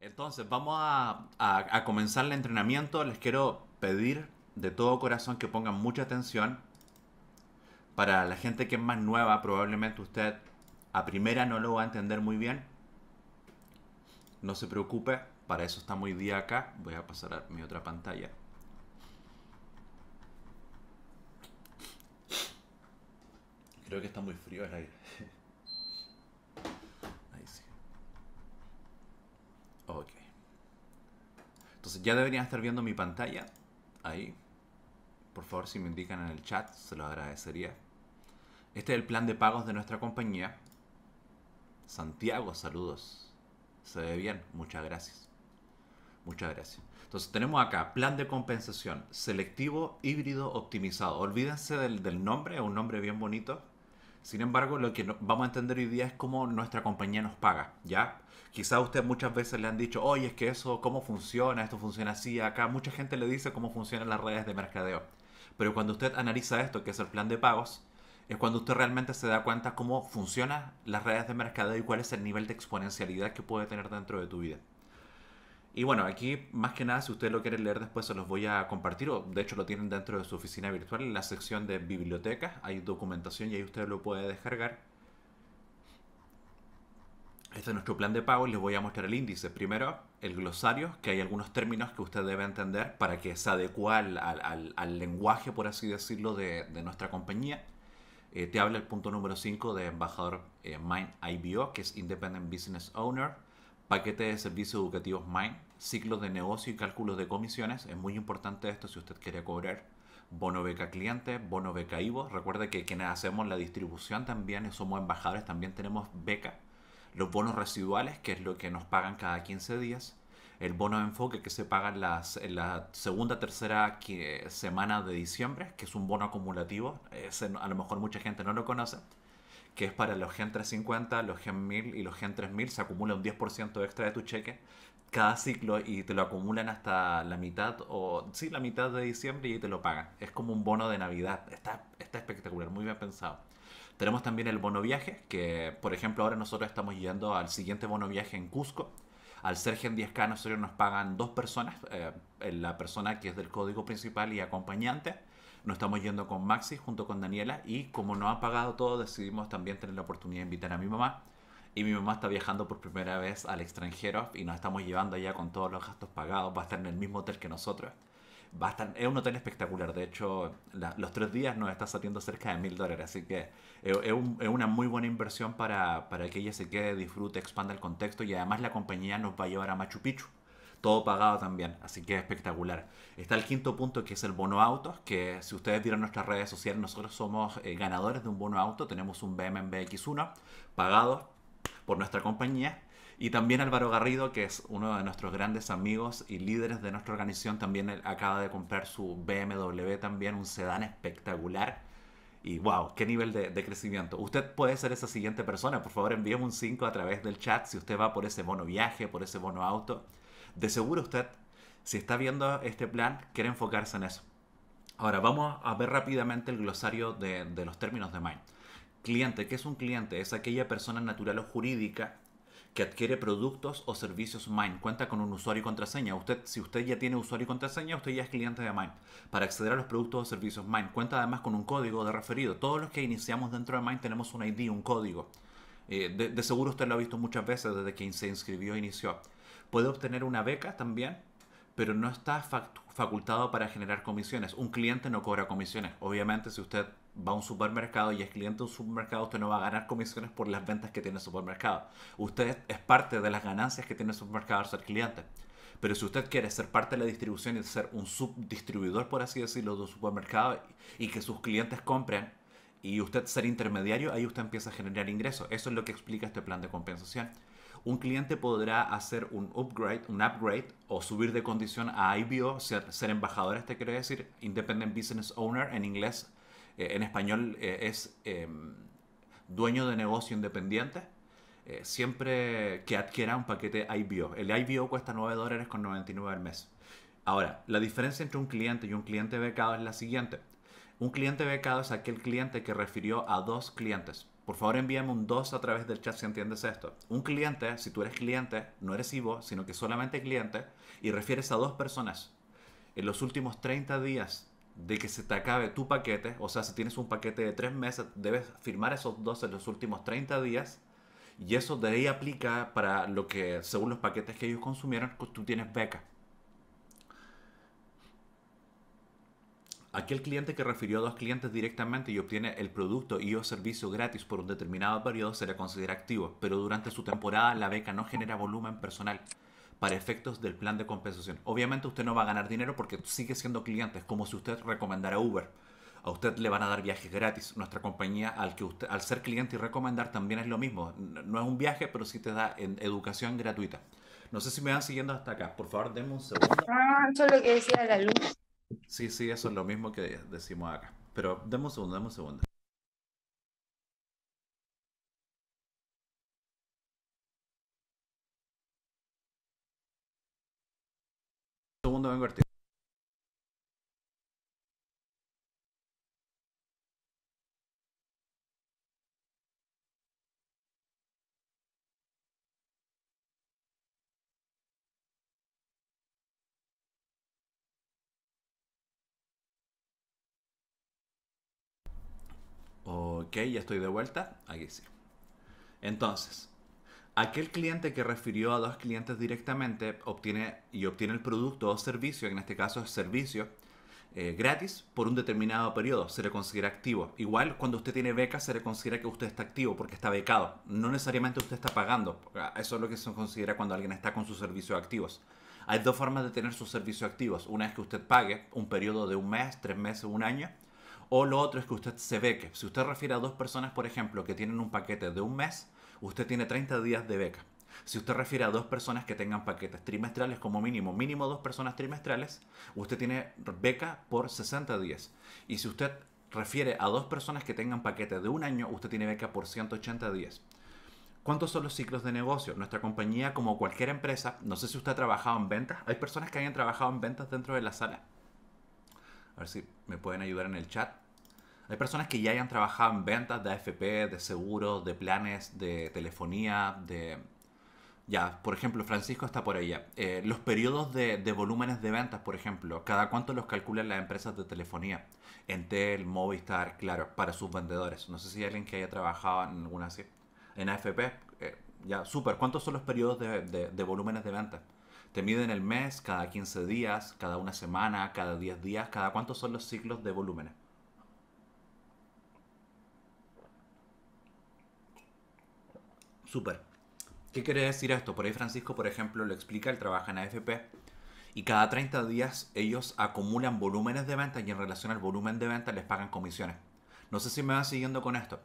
Entonces, vamos a, comenzar el entrenamiento. Les quiero pedir de todo corazón que pongan mucha atención. Para la gente que es más nueva, probablemente usted a primera no lo va a entender muy bien. No se preocupe, para eso está muy día acá. Voy a pasar a mi otra pantalla. Creo que está muy frío el aire. Ok. Entonces ya deberían estar viendo mi pantalla. Ahí. Por favor, si me indican en el chat, se lo agradecería. Este es el plan de pagos de nuestra compañía. Santiago, saludos. Se ve bien, muchas gracias. Muchas gracias. Entonces tenemos acá plan de compensación selectivo híbrido optimizado. Olvídense del, del nombre, es un nombre bien bonito. Sin embargo, lo que vamos a entender hoy día es cómo nuestra compañía nos paga, ¿ya? Quizá usted muchas veces le han dicho, oye, es que eso, ¿cómo funciona? Esto funciona así, acá. Mucha gente le dice cómo funcionan las redes de mercadeo. Pero cuando usted analiza esto, que es el plan de pagos, es cuando usted realmente se da cuenta cómo funcionan las redes de mercadeo y cuál es el nivel de exponencialidad que puede tener dentro de tu vida. Y bueno, aquí más que nada, si ustedes lo quieren leer después, se los voy a compartir, o de hecho lo tienen dentro de su oficina virtual, en la sección de bibliotecas, hay documentación y ahí usted lo puede descargar. Este es nuestro plan de pago les voy a mostrar el índice. Primero, el glosario, que hay algunos términos que usted debe entender para que se adecue al, lenguaje, por así decirlo, de, nuestra compañía. Eh, te habla el punto número 5 de embajador eh, Mind IBO, que es Independent Business Owner paquete de servicios educativos main ciclos de negocio y cálculos de comisiones. Es muy importante esto si usted quiere cobrar. Bono beca cliente, bono beca IVO. Recuerde que quienes hacemos la distribución también somos embajadores, también tenemos beca. Los bonos residuales, que es lo que nos pagan cada 15 días. El bono de enfoque que se paga en, las, la segunda, tercera eh, semana de diciembre, que es un bono acumulativo. a lo mejor mucha gente no lo conoce que es para los Gen 350, los Gen 1000 y los Gen 3000, se acumula un 10% extra de tu cheque cada ciclo y te lo acumulan hasta la mitad o sí, la mitad de diciembre y te lo pagan. Es como un bono de Navidad. Está, está espectacular, muy bien pensado. Tenemos también el bono viaje, que por ejemplo ahora nosotros estamos yendo al siguiente bono viaje en Cusco. Al ser Gen 10K nosotros nos pagan dos personas, eh, la persona que es del código principal y acompañante nos estamos yendo con Maxi junto con Daniela y como no ha pagado todo, decidimos también tener la oportunidad de invitar a mi mamá. Y mi mamá está viajando por primera vez al extranjero y nos estamos llevando allá con todos los gastos pagados. Va a estar en el mismo hotel que nosotros. es un hotel espectacular. De hecho, los tres días nos está saliendo cerca de mil dólares. Así que es, una muy buena inversión para, para que ella se quede, disfrute, expanda el contexto. Y además la compañía nos va a llevar a Machu Picchu todo pagado también, así que espectacular. Está el quinto punto que es el bono auto que si ustedes vieron nuestras redes sociales, nosotros somos eh, ganadores de un bono auto, tenemos un BMW X1 pagado por nuestra compañía. Y también Álvaro Garrido, que es uno de nuestros grandes amigos y líderes de nuestra organización, también acaba de comprar su BMW, también un sedán espectacular. Y wow, qué nivel de, crecimiento. Usted puede ser esa siguiente persona. Por favor, envíeme un 5 a través del chat si usted va por ese bono viaje, por ese bono auto. De seguro usted, si está viendo este plan, quiere enfocarse en eso. Ahora, vamos a ver rápidamente el glosario de, los términos de Mind. Cliente, ¿qué es un cliente? Es aquella persona natural o jurídica que adquiere productos o servicios Mind. Cuenta con un usuario y contraseña. Usted, si usted ya tiene usuario y contraseña, usted ya es cliente de Mind. Para acceder a los productos o servicios Mind, cuenta además con un código de referido. Todos los que iniciamos dentro de Mind tenemos un ID, un código. Eh, de, de, seguro usted lo ha visto muchas veces desde que se inscribió e inició puede obtener una beca también, pero no está facultado para generar comisiones. Un cliente no cobra comisiones. Obviamente, si usted va a un supermercado y es cliente de un supermercado, usted no va a ganar comisiones por las ventas que tiene el supermercado. Usted es parte de las ganancias que tiene el supermercado al ser cliente. Pero si usted quiere ser parte de la distribución y ser un subdistribuidor, por así decirlo, de un supermercado y que sus clientes compren y usted ser intermediario, ahí usted empieza a generar ingresos. Eso es lo que explica este plan de compensación un cliente podrá hacer un upgrade, un upgrade o subir de condición a IBO, ser, embajador, este quiere decir Independent Business Owner en inglés, eh, en español eh, es em, dueño de negocio independiente, eh, siempre que adquiera un paquete IBO. El IBO cuesta 9 dólares con 99 al mes. Ahora, la diferencia entre un cliente y un cliente becado es la siguiente. Un cliente becado es aquel cliente que refirió a dos clientes. Por favor, envíame un 2 a través del chat si entiendes esto. Un cliente, si tú eres cliente, no eres Ivo, sino que solamente cliente, y refieres a dos personas en los últimos 30 días de que se te acabe tu paquete, o sea, si tienes un paquete de tres meses, debes firmar esos dos en los últimos 30 días, y eso de ahí aplica para lo que, según los paquetes que ellos consumieron, tú tienes beca. Aquel cliente que refirió a dos clientes directamente y obtiene el producto y o servicio gratis por un determinado periodo se le considera activo, pero durante su temporada la beca no genera volumen personal para efectos del plan de compensación. Obviamente usted no va a ganar dinero porque sigue siendo cliente, es como si usted recomendara Uber. A usted le van a dar viajes gratis. Nuestra compañía, al, al ser cliente y recomendar, también es lo mismo. No es un viaje, pero sí te da educación gratuita. No sé si me van siguiendo hasta acá. Por favor, denme un segundo. Ah, eso lo que decía la luz. Sí, sí, eso es lo mismo que decimos acá. Pero demos un segundo, demos un segundo. segundo, vengo a Ok, ya estoy de vuelta. Aquí sí. Entonces, aquel cliente que refirió a dos clientes directamente obtiene y obtiene el producto o servicio, en este caso es servicio, eh, gratis por un determinado periodo, se le considera activo. Igual cuando usted tiene beca se le considera que usted está activo porque está becado, no necesariamente usted está pagando. Eso es lo que se considera cuando alguien está con sus servicios activos. Hay dos formas de tener sus servicios activos. Una es que usted pague un periodo de un mes, tres meses, un año o lo otro es que usted se beque. si usted refiere a dos personas, por ejemplo, que tienen un paquete de un mes, usted tiene 30 días de beca. Si usted refiere a dos personas que tengan paquetes trimestrales como mínimo, mínimo dos personas trimestrales, usted tiene beca por 60 días. Y si usted refiere a dos personas que tengan paquetes de un año, usted tiene beca por 180 días. ¿Cuántos son los ciclos de negocio? Nuestra compañía, como cualquier empresa, no sé si usted ha trabajado en ventas, hay personas que hayan trabajado en ventas dentro de la sala. A ver si me pueden ayudar en el chat. Hay personas que ya hayan trabajado en ventas de AFP, de seguros, de planes, de telefonía, de... Ya, por ejemplo, Francisco está por allá. Eh, los periodos de, volúmenes de ventas, por ejemplo, ¿cada cuánto los calculan las empresas de telefonía? Entel, Movistar, claro, para sus vendedores. No sé si hay alguien que haya trabajado en alguna así. En AFP, eh, ya, súper. ¿Cuántos son los periodos de volúmenes de ventas? Te miden el mes, cada 15 días, cada una semana, cada 10 días, cada cuántos son los ciclos de volúmenes. Super. ¿Qué quiere decir esto? Por ahí Francisco, por ejemplo, lo explica, él trabaja en AFP y cada 30 días ellos acumulan volúmenes de venta y en relación al volumen de venta les pagan comisiones. No sé si me van siguiendo con esto.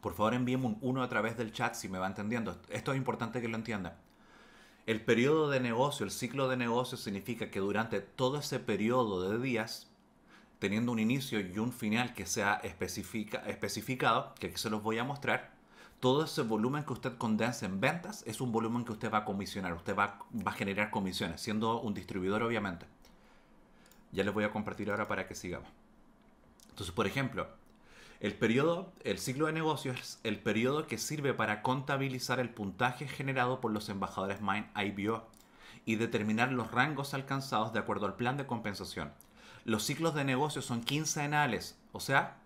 Por favor envíenme uno a través del chat si me va entendiendo. Esto es importante que lo entiendan. El periodo de negocio, el ciclo de negocio significa que durante todo ese periodo de días, teniendo un inicio y un final que sea especifica, especificado, que aquí se los voy a mostrar, todo ese volumen que usted condensa en ventas es un volumen que usted va a comisionar, usted va, va a generar comisiones, siendo un distribuidor obviamente. Ya les voy a compartir ahora para que sigamos. Entonces, por ejemplo, el el ciclo de negocios es el periodo que sirve para contabilizar el puntaje generado por los embajadores Mind IBO y determinar los rangos alcanzados de acuerdo al plan de compensación. Los ciclos de negocios son quincenales, o sea,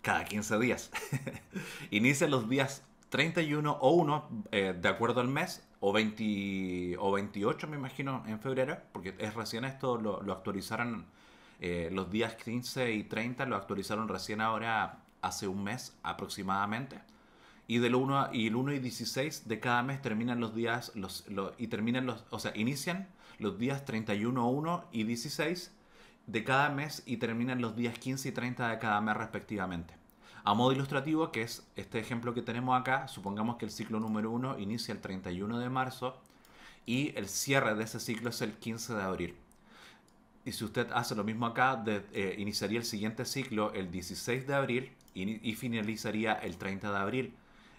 cada 15 días. Inicia los días 31 o 1 eh, de acuerdo al mes o, o 28 me imagino en febrero, porque es recién esto lo, lo actualizaron eh, los días 15 y 30 lo actualizaron recién ahora hace un mes aproximadamente. Y del 1 y el 1 y 16 de cada mes terminan los días los, y terminan los, o sea, inician los días 31, 1 y 16 de cada mes y terminan los días 15 y 30 de cada mes respectivamente. A modo ilustrativo, que es este ejemplo que tenemos acá, supongamos que el ciclo número 1 inicia el 31 de marzo y el cierre de ese ciclo es el 15 de abril. Y si usted hace lo mismo acá, eh, iniciaría el siguiente ciclo el 16 de abril y, finalizaría el 30 de abril.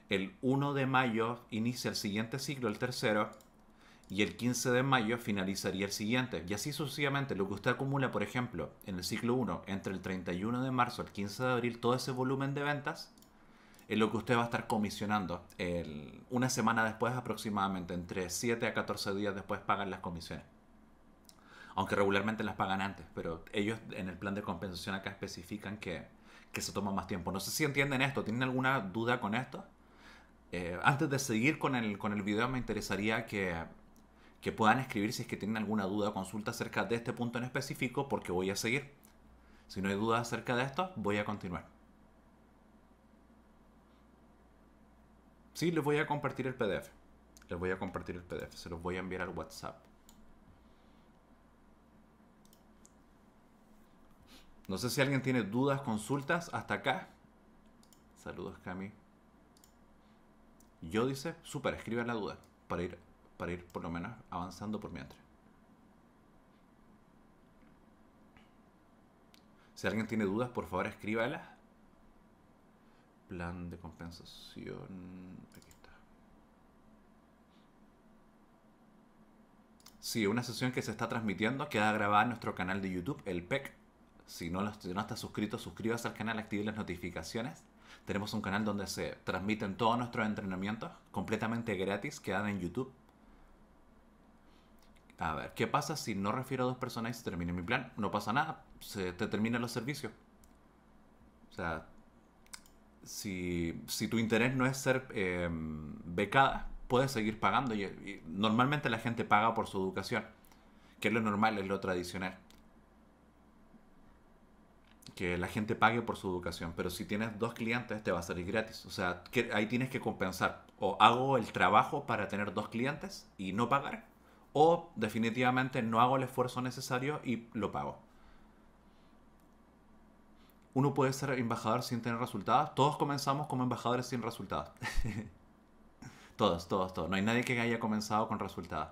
El 1 de mayo inicia el siguiente ciclo, el tercero, y el 15 de mayo finalizaría el siguiente. Y así sucesivamente, lo que usted acumula, por ejemplo, en el ciclo 1, entre el 31 de marzo y el 15 de abril, todo ese volumen de ventas, es lo que usted va a estar comisionando. una semana después aproximadamente, entre 7 a 14 días después pagan las comisiones aunque regularmente las pagan antes, pero ellos en el plan de compensación acá especifican que, que se toma más tiempo. No sé si entienden esto, ¿tienen alguna duda con esto? Eh, antes de seguir con el, con el video me interesaría que, que puedan escribir si es que tienen alguna duda o consulta acerca de este punto en específico, porque voy a seguir. Si no hay dudas acerca de esto, voy a continuar. Sí, les voy a compartir el PDF. Les voy a compartir el PDF. Se los voy a enviar al WhatsApp. No sé si alguien tiene dudas, consultas hasta acá. Saludos, Cami. Yo dice, súper, escribe la duda para ir, para ir por lo menos avanzando por mientras. Si alguien tiene dudas, por favor escríbalas. Plan de compensación. Aquí está. Sí, una sesión que se está transmitiendo queda grabada en nuestro canal de YouTube, el PEC si no, no estás suscrito, suscríbase al canal, active las notificaciones. Tenemos un canal donde se transmiten todos nuestros entrenamientos completamente gratis que dan en YouTube. A ver, ¿qué pasa si no refiero a dos personas y se termina mi plan? No pasa nada, se te terminan los servicios. O sea, si, si tu interés no es ser em, becada, puedes seguir pagando. normalmente la gente paga por su educación, que es lo normal, es lo tradicional que la gente pague por su educación, pero si tienes dos clientes te va a salir gratis. O sea, que ahí tienes que compensar. O hago el trabajo para tener dos clientes y no pagar, o definitivamente no hago el esfuerzo necesario y lo pago. Uno puede ser embajador sin tener resultados. Todos comenzamos como embajadores sin resultados. todos, todos, todos. No hay nadie que haya comenzado con resultados.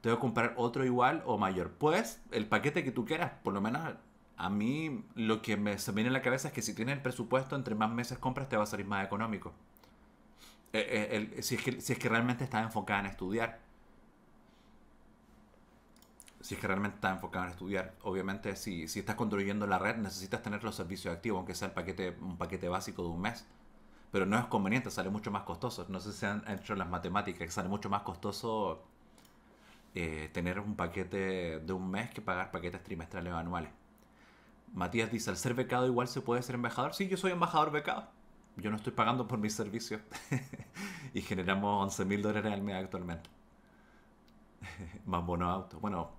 Tengo que comprar otro igual o mayor. Puedes, el paquete que tú quieras, por lo menos a mí lo que me, se me viene en la cabeza es que si tienes el presupuesto, entre más meses compras te va a salir más económico. Eh, eh, si, es que, realmente estás enfocada en estudiar. Si es que realmente estás enfocado en estudiar. Obviamente, si, si estás construyendo la red, necesitas tener los servicios activos, aunque sea el paquete, un paquete básico de un mes. Pero no es conveniente, sale mucho más costoso. No sé si han hecho las matemáticas, que sale mucho más costoso eh, tener un paquete de un mes que pagar paquetes trimestrales o anuales. Matías dice, al ser becado igual se puede ser embajador. Sí, yo soy embajador becado. Yo no estoy pagando por mis servicios. y generamos 11 mil dólares al mes actualmente. Más bono auto. Bueno,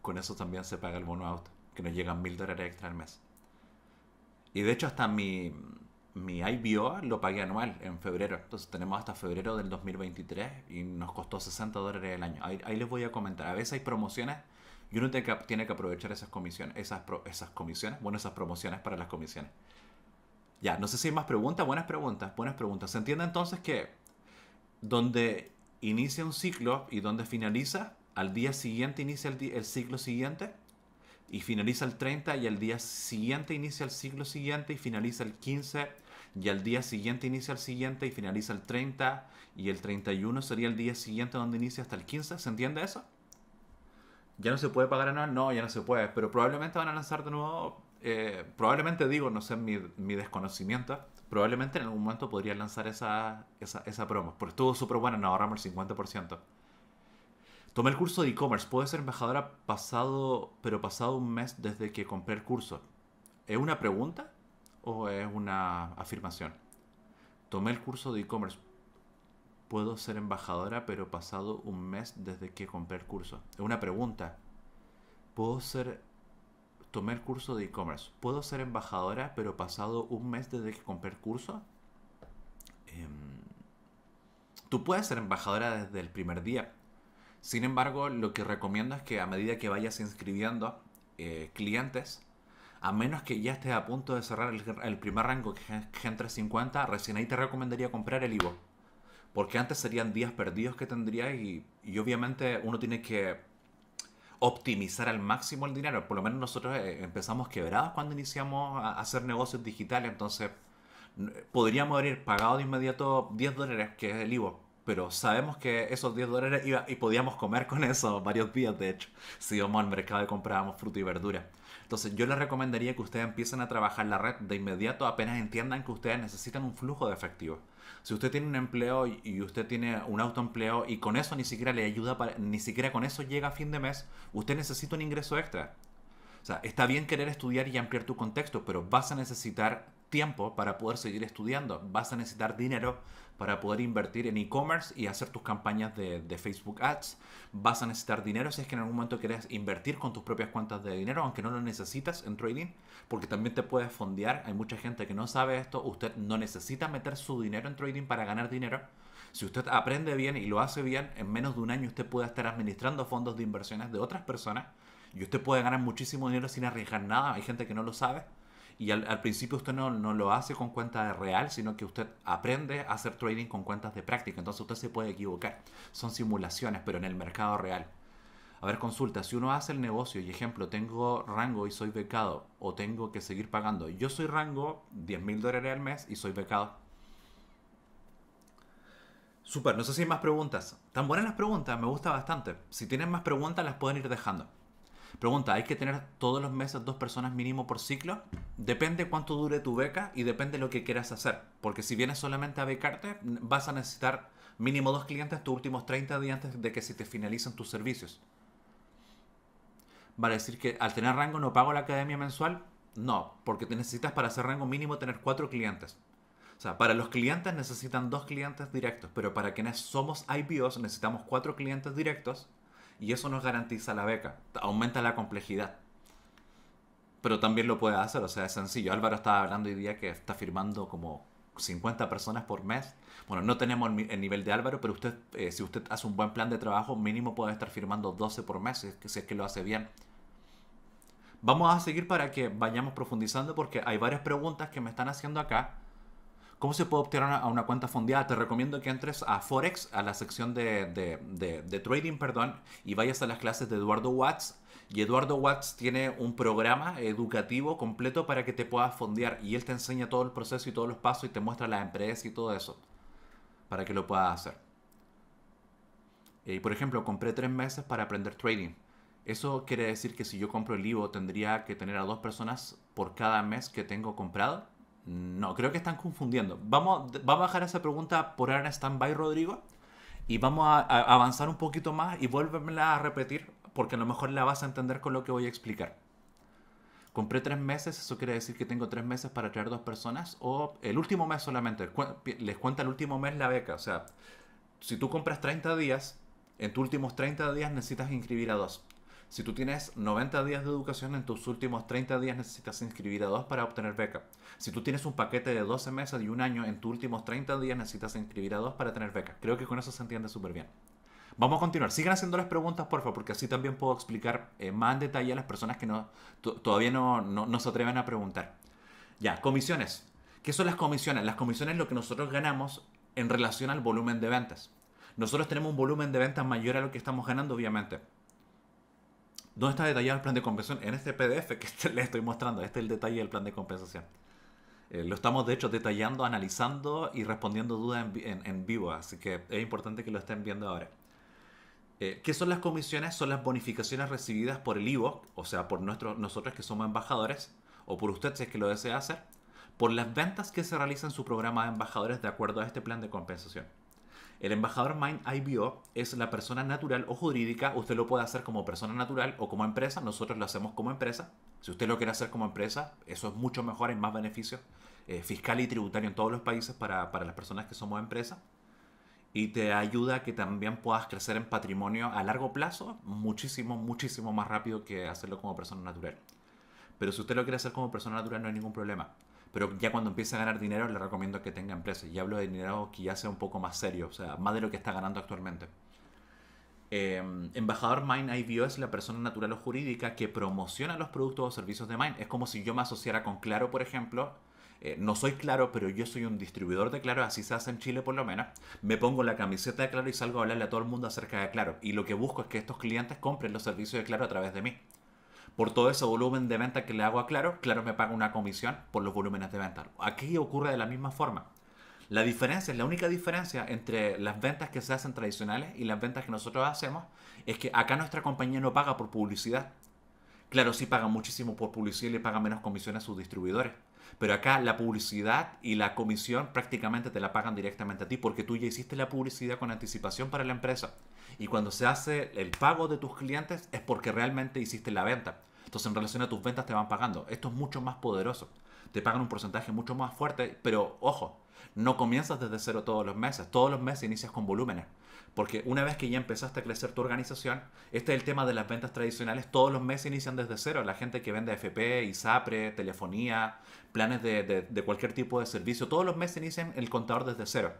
con eso también se paga el bono auto, que nos llegan mil dólares extra al mes. Y de hecho hasta mi, mi IBO lo pagué anual en febrero. Entonces tenemos hasta febrero del 2023 y nos costó 60 dólares el año. ahí les voy a comentar. A veces hay promociones y uno tiene que, tiene que aprovechar esas comisiones, esas, esas comisiones, bueno, esas promociones para las comisiones. Ya, no sé si hay más preguntas, buenas preguntas, buenas preguntas. Se entiende entonces que donde inicia un ciclo y donde finaliza, al día siguiente inicia el, el ciclo siguiente y finaliza el 30 y al día siguiente inicia el ciclo siguiente y finaliza el 15 y al día siguiente inicia el siguiente y finaliza el 30 y el 31 sería el día siguiente donde inicia hasta el 15, ¿se entiende eso? ¿Ya no se puede pagar nada. No, ya no se puede, pero probablemente van a lanzar de nuevo, eh, probablemente digo, no sé, mi, mi, desconocimiento, probablemente en algún momento podría lanzar esa, esa, promo, porque estuvo súper buena, nos ahorramos el 50%. Tomé el curso de e-commerce, Puede ser embajadora pasado, pero pasado un mes desde que compré el curso. ¿Es una pregunta o es una afirmación? Tomé el curso de e-commerce, puedo ser embajadora pero pasado un mes desde que compré el curso? Una pregunta. ¿Puedo ser... Tomé el curso de e-commerce. ¿Puedo ser embajadora pero pasado un mes desde que compré el curso? Em, tú puedes ser embajadora desde el primer día. Sin embargo, lo que recomiendo es que a medida que vayas inscribiendo eh, clientes, a menos que ya estés a punto de cerrar el, primer rango, que es Gen 350, recién ahí te recomendaría comprar el Ivo porque antes serían días perdidos que tendrías y, obviamente uno tiene que optimizar al máximo el dinero. Por lo menos nosotros eh, empezamos quebrados cuando iniciamos a hacer negocios digitales, entonces podríamos haber pagado de inmediato 10 dólares, que es el IVO, pero sabemos que esos 10 dólares y podíamos comer con eso varios días, de hecho, si íbamos al mercado y comprábamos fruta y verdura. Entonces yo les recomendaría que ustedes empiecen a trabajar la red de inmediato apenas entiendan que ustedes necesitan un flujo de efectivo. Si usted tiene un empleo y usted tiene un autoempleo y con eso ni siquiera le ayuda, ni siquiera con eso llega a fin de mes, usted necesita un ingreso extra. O sea, está bien querer estudiar y ampliar tu contexto, pero vas a necesitar tiempo para poder seguir estudiando, vas a necesitar dinero para poder invertir en e-commerce y hacer tus campañas de, Facebook Ads. Vas a necesitar dinero si es que en algún momento quieres invertir con tus propias cuentas de dinero, aunque no lo necesitas en trading, porque también te puedes fondear. Hay mucha gente que no sabe esto. Usted no necesita meter su dinero en trading para ganar dinero. Si usted aprende bien y lo hace bien, en menos de un año usted puede estar administrando fondos de inversiones de otras personas y usted puede ganar muchísimo dinero sin arriesgar nada. Hay gente que no lo sabe. Y al, principio usted no, lo hace con cuenta de real, sino que usted aprende a hacer trading con cuentas de práctica. Entonces usted se puede equivocar. Son simulaciones, pero en el mercado real. A ver, consulta, si uno hace el negocio y ejemplo, tengo rango y soy becado, o tengo que seguir pagando. Yo soy rango, 10 mil dólares al mes y soy becado. Super, no sé si hay más preguntas. Tan buenas las preguntas, me gusta bastante. Si tienen más preguntas, las pueden ir dejando. Pregunta, ¿hay que tener todos los meses dos personas mínimo por ciclo? Depende cuánto dure tu beca y depende lo que quieras hacer. Porque si vienes solamente a becarte, vas a necesitar mínimo dos clientes tus últimos 30 días antes de que se te finalicen tus servicios. a decir que al tener rango no pago la academia mensual. No, porque te necesitas para hacer rango mínimo tener cuatro clientes. O sea, para los clientes necesitan dos clientes directos, pero para quienes somos IPOs necesitamos cuatro clientes directos y eso nos garantiza la beca, aumenta la complejidad. Pero también lo puede hacer, o sea, es sencillo. Álvaro estaba hablando hoy día que está firmando como 50 personas por mes. Bueno, no tenemos el nivel de Álvaro, pero usted, eh, si usted hace un buen plan de trabajo, mínimo puede estar firmando 12 por mes, si es que lo hace bien. Vamos a seguir para que vayamos profundizando porque hay varias preguntas que me están haciendo acá ¿Cómo se puede obtener a una cuenta fondeada? Te recomiendo que entres a Forex, a la sección de, trading, perdón, y vayas a las clases de Eduardo Watts. Y Eduardo Watts tiene un programa educativo completo para que te puedas fondear. Y él te enseña todo el proceso y todos los pasos y te muestra las empresas y todo eso. Para que lo puedas hacer. Y eh, por ejemplo, compré tres meses para aprender trading. Eso quiere decir que si yo compro el Ivo tendría que tener a dos personas por cada mes que tengo comprado no, creo que están confundiendo. Vamos, a dejar esa pregunta por ahora en stand-by, Rodrigo, y vamos a, avanzar un poquito más y vuélvemela a repetir, porque a lo mejor la vas a entender con lo que voy a explicar. Compré tres meses, eso quiere decir que tengo tres meses para traer dos personas, o el último mes solamente, les cuenta el último mes la beca, o sea, si tú compras 30 días, en tus últimos 30 días necesitas inscribir a dos. Si tú tienes 90 días de educación, en tus últimos 30 días necesitas inscribir a dos para obtener beca. Si tú tienes un paquete de 12 meses y un año, en tus últimos 30 días necesitas inscribir a dos para tener beca. Creo que con eso se entiende súper bien. Vamos a continuar. Sigan haciendo las preguntas, por favor, porque así también puedo explicar eh, más en detalle a las personas que no, todavía no, se atreven a preguntar. Ya, comisiones. ¿Qué son las comisiones? Las comisiones es lo que nosotros ganamos en relación al volumen de ventas. Nosotros tenemos un volumen de ventas mayor a lo que estamos ganando, obviamente. ¿Dónde está detallado el plan de compensación? En este PDF que les estoy mostrando. Este es el detalle del plan de compensación. Eh, lo estamos, de hecho, detallando, analizando y respondiendo dudas en, vivo. Así que es importante que lo estén viendo ahora. Eh, ¿Qué son las comisiones? Son las bonificaciones recibidas por el IVO, o sea, por nosotros que somos embajadores, o por usted si es que lo desea hacer, por las ventas que se realizan en su programa de embajadores de acuerdo a este plan de compensación. El embajador Mind IBO es la persona natural o jurídica. Usted lo puede hacer como persona natural o como empresa. Nosotros lo hacemos como empresa. Si usted lo quiere hacer como empresa, eso es mucho mejor, y más beneficios eh, fiscal y tributario en todos los países para, para las personas que somos empresa. y te ayuda a que también puedas crecer en patrimonio a largo plazo muchísimo, muchísimo más rápido que hacerlo como persona natural. Pero si usted lo quiere hacer como persona natural no hay ningún problema pero ya cuando empiece a ganar dinero le recomiendo que tenga empresas. Ya hablo de dinero que ya sea un poco más serio, o sea, más de lo que está ganando actualmente. Em, embajador Mind IBO es la persona natural o jurídica que promociona los productos o servicios de Mind. Es como si yo me asociara con Claro, por ejemplo. Eh, no soy Claro, pero yo soy un distribuidor de Claro, así se hace en Chile por lo menos. Me pongo la camiseta de Claro y salgo a hablarle a todo el mundo acerca de Claro. Y lo que busco es que estos clientes compren los servicios de Claro a través de mí por todo ese volumen de venta que le hago a Claro, Claro me paga una comisión por los volúmenes de venta. Aquí ocurre de la misma forma. La diferencia, la única diferencia entre las ventas que se hacen tradicionales y las ventas que nosotros hacemos es que acá nuestra compañía no paga por publicidad. Claro, sí paga muchísimo por publicidad y le paga menos comisiones a sus distribuidores. Pero acá la publicidad y la comisión prácticamente te la pagan directamente a ti porque tú ya hiciste la publicidad con anticipación para la empresa. Y cuando se hace el pago de tus clientes es porque realmente hiciste la venta. Entonces en relación a tus ventas te van pagando. Esto es mucho más poderoso. Te pagan un porcentaje mucho más fuerte, pero ojo, no comienzas desde cero todos los meses. Todos los meses inicias con volúmenes. Porque una vez que ya empezaste a crecer tu organización, este es el tema de las ventas tradicionales. Todos los meses inician desde cero. La gente que vende FP, ISAPRE, telefonía, planes de, cualquier tipo de servicio, todos los meses inician el contador desde cero.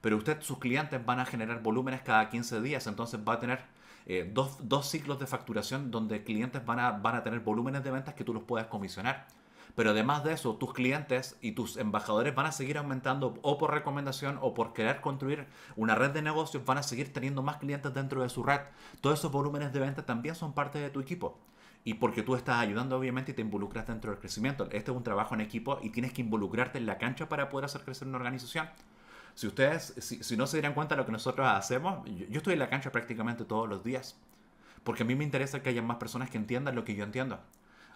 Pero usted, sus clientes van a generar volúmenes cada 15 días, entonces va a tener eh, dos, ciclos de facturación donde clientes van a, van a tener volúmenes de ventas que tú los puedas comisionar pero además de eso, tus clientes y tus embajadores van a seguir aumentando o por recomendación o por querer construir una red de negocios, van a seguir teniendo más clientes dentro de su red. Todos esos volúmenes de venta también son parte de tu equipo. Y porque tú estás ayudando obviamente y te involucras dentro del crecimiento. Este es un trabajo en equipo y tienes que involucrarte en la cancha para poder hacer crecer una organización. Si ustedes, si, no se dieran cuenta de lo que nosotros hacemos, yo estoy en la cancha prácticamente todos los días. Porque a mí me interesa que haya más personas que entiendan lo que yo entiendo.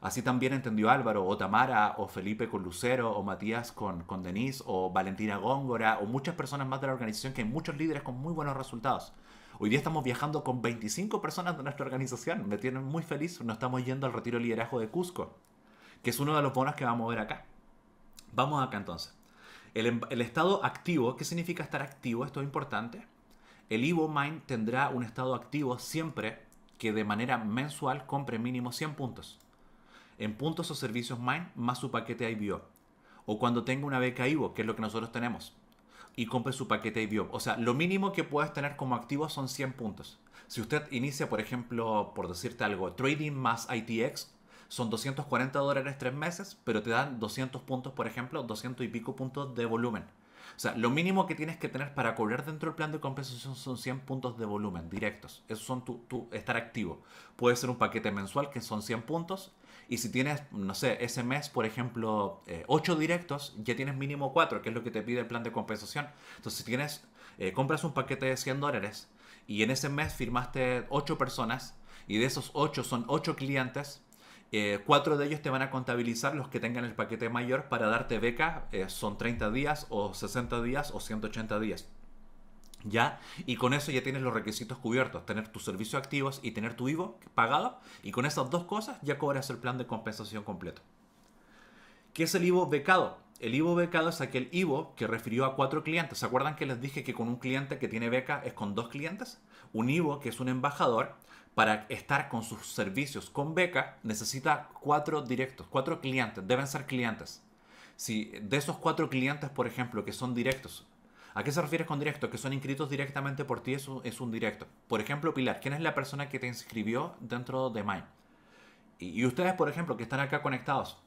Así también entendió Álvaro o Tamara o Felipe con Lucero o Matías con, con Denise o Valentina Góngora o muchas personas más de la organización que hay muchos líderes con muy buenos resultados. Hoy día estamos viajando con 25 personas de nuestra organización. Me tienen muy feliz. Nos estamos yendo al retiro de liderazgo de Cusco, que es uno de los bonos que vamos a ver acá. Vamos acá entonces. El, em, estado activo, ¿qué significa estar activo? Esto es importante. El Evo Mind tendrá un estado activo siempre que de manera mensual compre mínimo 100 puntos en puntos o servicios Mine más su paquete IBO. O cuando tenga una beca IBO, que es lo que nosotros tenemos, y compre su paquete IBO. O sea, lo mínimo que puedes tener como activo son 100 puntos. Si usted inicia, por ejemplo, por decirte algo, trading más ITX, son 240 dólares tres meses, pero te dan 200 puntos, por ejemplo, 200 y pico puntos de volumen. O sea, lo mínimo que tienes que tener para cobrar dentro del plan de compensación son 100 puntos de volumen directos. Eso son tu, tu, estar activo. Puede ser un paquete mensual que son 100 puntos y si tienes, no sé, ese mes, por ejemplo, eh, ocho 8 directos, ya tienes mínimo 4, que es lo que te pide el plan de compensación. Entonces, si tienes, eh, compras un paquete de 100 dólares y en ese mes firmaste 8 personas y de esos 8 son 8 clientes, eh, cuatro de ellos te van a contabilizar los que tengan el paquete mayor para darte beca. son 30 días o 60 días o 180 días. ¿Ya? Y con eso ya tienes los requisitos cubiertos, tener tus servicios activos y tener tu IVO pagado. Y con esas dos cosas ya cobras el plan de compensación completo. ¿Qué es el IVO becado? El IVO becado es aquel IVO que refirió a cuatro clientes. ¿Se acuerdan que les dije que con un cliente que tiene beca es con dos clientes? Un IVO, que es un embajador, para estar con sus servicios con beca, necesita cuatro directos, cuatro clientes, deben ser clientes. Si de esos cuatro clientes, por ejemplo, que son directos, ¿A qué se refieres con directo? Que son inscritos directamente por ti, eso es un directo. Por ejemplo, Pilar, ¿quién es la persona que te inscribió dentro de Mind? Y, ustedes, por ejemplo, que están acá conectados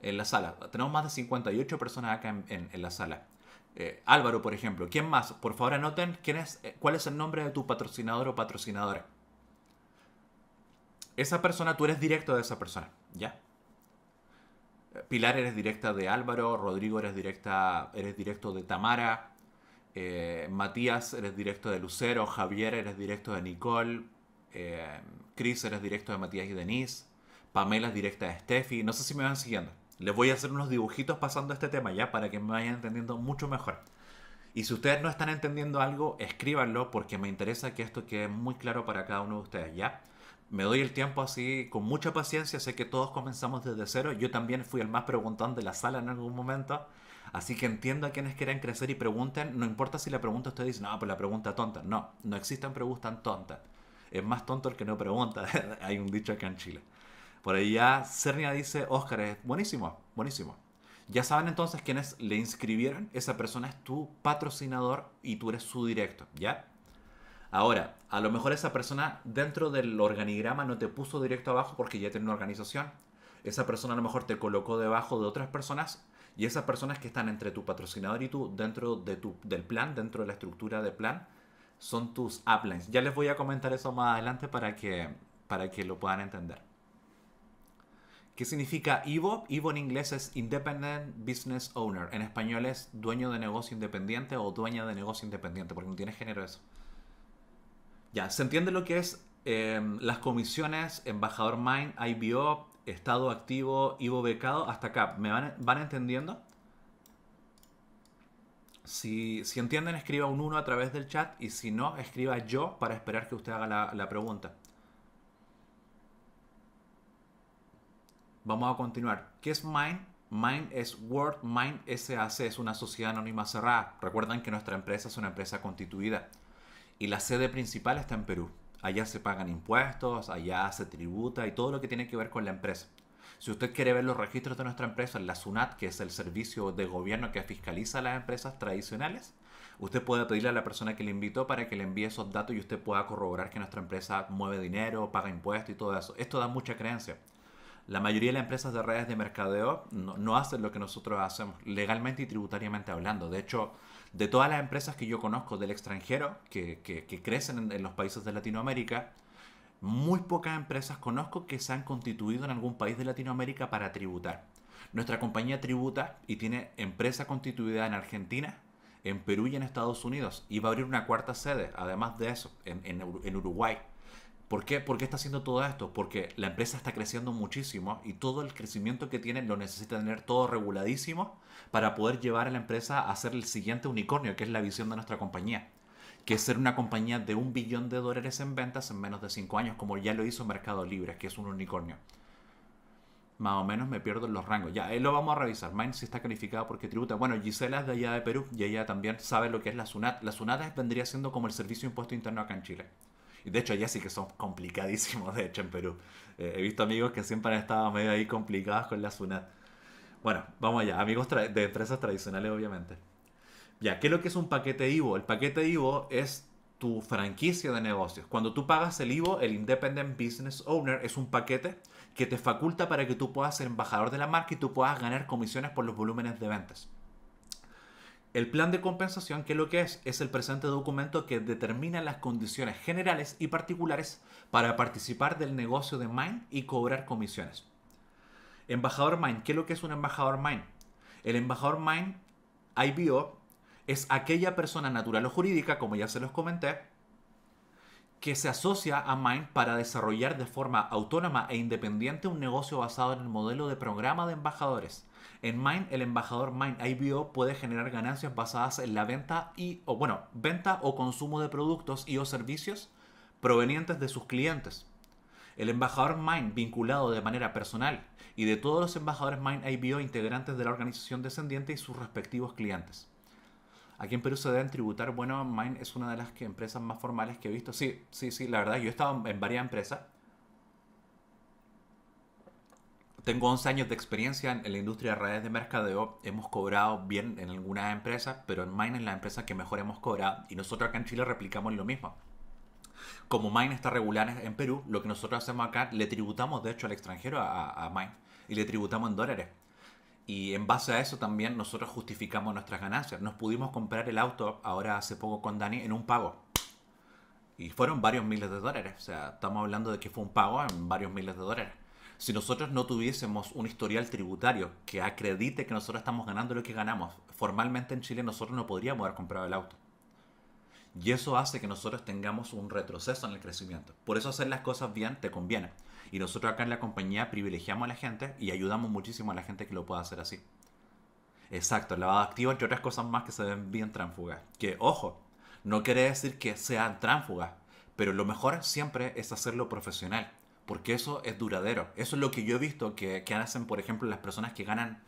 en la sala. Tenemos más de 58 personas acá en, la sala. Eh, Álvaro, por ejemplo. ¿Quién más? Por favor, anoten quién es, eh, cuál es el nombre de tu patrocinador o patrocinadora. Esa persona, tú eres directo de esa persona, ¿ya? Eh, Pilar, eres directa de Álvaro. Rodrigo, eres, directa, eres directo de Tamara. Eh, Matías, eres directo de Lucero. Javier, eres directo de Nicole. Eh, Chris, eres directo de Matías y Denise. Pamela es directa de Steffi. No sé si me van siguiendo. Les voy a hacer unos dibujitos pasando este tema ya para que me vayan entendiendo mucho mejor. Y si ustedes no están entendiendo algo, escríbanlo porque me interesa que esto quede muy claro para cada uno de ustedes, ¿ya? Me doy el tiempo así con mucha paciencia, sé que todos comenzamos desde cero, yo también fui el más preguntón de la sala en algún momento, Así que entiendo a quienes quieran crecer y pregunten, no importa si la pregunta usted dice, no, pues la pregunta tonta. No, no existen preguntas tontas. Es más tonto el que no pregunta. Hay un dicho acá en Chile. Por ahí ya Cernia dice, Oscar, es buenísimo, buenísimo. Ya saben entonces quienes le inscribieron, esa persona es tu patrocinador y tú eres su directo, ¿ya? Ahora, a lo mejor esa persona dentro del organigrama no te puso directo abajo porque ya tiene una organización. Esa persona a lo mejor te colocó debajo de otras personas y esas personas que están entre tu patrocinador y tú, dentro de tu, del plan, dentro de la estructura de plan, son tus uplines. Ya les voy a comentar eso más adelante para que, para que lo puedan entender. ¿Qué significa IVO? IVO en inglés es Independent Business Owner. En español es dueño de negocio independiente o dueña de negocio independiente, porque no tiene género eso. Ya, se entiende lo que es eh, las comisiones, embajador Mind, IBO, estado activo, Ivo becado, hasta acá. ¿Me van, entendiendo? Si, entienden, escriba un uno a través del chat y si no, escriba yo para esperar que usted haga la, pregunta. Vamos a continuar. ¿Qué es Mind? Mind es Word, Mind SAC es una sociedad anónima cerrada. Recuerden que nuestra empresa es una empresa constituida y la sede principal está en Perú. Allá se pagan impuestos, allá se tributa y todo lo que tiene que ver con la empresa. Si usted quiere ver los registros de nuestra empresa la SUNAT, que es el servicio de gobierno que fiscaliza las empresas tradicionales, usted puede pedirle a la persona que le invitó para que le envíe esos datos y usted pueda corroborar que nuestra empresa mueve dinero, paga impuestos y todo eso. Esto da mucha creencia. La mayoría de las empresas de redes de mercadeo no hacen lo que nosotros hacemos legalmente y tributariamente hablando. De hecho, de todas las empresas que yo conozco del extranjero, que, crecen en, los países de Latinoamérica, muy pocas empresas conozco que se han constituido en algún país de Latinoamérica para tributar. Nuestra compañía tributa y tiene empresa constituida en Argentina, en Perú y en Estados Unidos. Y va a abrir una cuarta sede, además de eso, en Uruguay. ¿Por qué? ¿Por qué está haciendo todo esto? Porque la empresa está creciendo muchísimo y todo el crecimiento que tiene lo necesita tener todo reguladísimo para poder llevar a la empresa a ser el siguiente unicornio, que es la visión de nuestra compañía, que es ser una compañía de un billón de dólares en ventas en menos de cinco años, como ya lo hizo Mercado Libre, que es un unicornio. Más o menos me pierdo en los rangos. Ya, ahí eh, lo vamos a revisar. Mine sí está calificada porque tributa. Bueno, Gisela es de allá de Perú y ella también sabe lo que es la SUNAT. La SUNAT vendría siendo como el servicio de impuesto interno acá en Chile. De hecho, ya sí que son complicadísimos, de hecho, en Perú. Eh, he visto amigos que siempre han estado medio ahí complicados con la SUNAT. Bueno, vamos allá. Amigos de empresas tradicionales, obviamente. Ya, ¿qué es lo que es un paquete IVO? El paquete IVO es tu franquicia de negocios. Cuando tú pagas el IVO, el Independent Business Owner es un paquete que te faculta para que tú puedas ser embajador de la marca y tú puedas ganar comisiones por los volúmenes de ventas. El plan de compensación, es lo que es, es el presente documento que determina las condiciones generales y particulares para participar del negocio de MIND y cobrar comisiones. Embajador MIND, ¿qué es lo que es un embajador MIND? El embajador MIND, IBO, es aquella persona natural o jurídica, como ya se los comenté, que se asocia a MIND para desarrollar de forma autónoma e independiente un negocio basado en el modelo de programa de embajadores en Mind, el embajador Mind IBO puede generar ganancias basadas en la venta y, o bueno, venta o consumo de productos y o servicios provenientes de sus clientes. El embajador Mind vinculado de manera personal y de todos los embajadores Mind IBO integrantes de la organización descendiente y sus respectivos clientes. Aquí en Perú se deben tributar. Bueno, Mine es una de las empresas más formales que he visto. Sí, sí, sí, la verdad, yo he estado en varias empresas tengo 11 años de experiencia en la industria de redes de mercadeo. Hemos cobrado bien en algunas empresas, pero en Mine es la empresa que mejor hemos cobrado y nosotros acá en Chile replicamos lo mismo. Como Mine está regular en Perú, lo que nosotros hacemos acá le tributamos de hecho al extranjero a, Mine y le tributamos en dólares. Y en base a eso también nosotros justificamos nuestras ganancias. Nos pudimos comprar el auto ahora hace poco con Dani en un pago. Y fueron varios miles de dólares. O sea, estamos hablando de que fue un pago en varios miles de dólares. Si nosotros no tuviésemos un historial tributario que acredite que nosotros estamos ganando lo que ganamos, formalmente en Chile nosotros no podríamos haber comprado el auto. Y eso hace que nosotros tengamos un retroceso en el crecimiento. Por eso hacer las cosas bien te conviene. Y nosotros acá en la compañía privilegiamos a la gente y ayudamos muchísimo a la gente que lo pueda hacer así. Exacto, lavado activo, y otras cosas más que se ven bien tránfugas. Que, ojo, no quiere decir que sean tránfugas, pero lo mejor siempre es hacerlo profesional porque eso es duradero. Eso es lo que yo he visto que, hacen, por ejemplo, las personas que ganan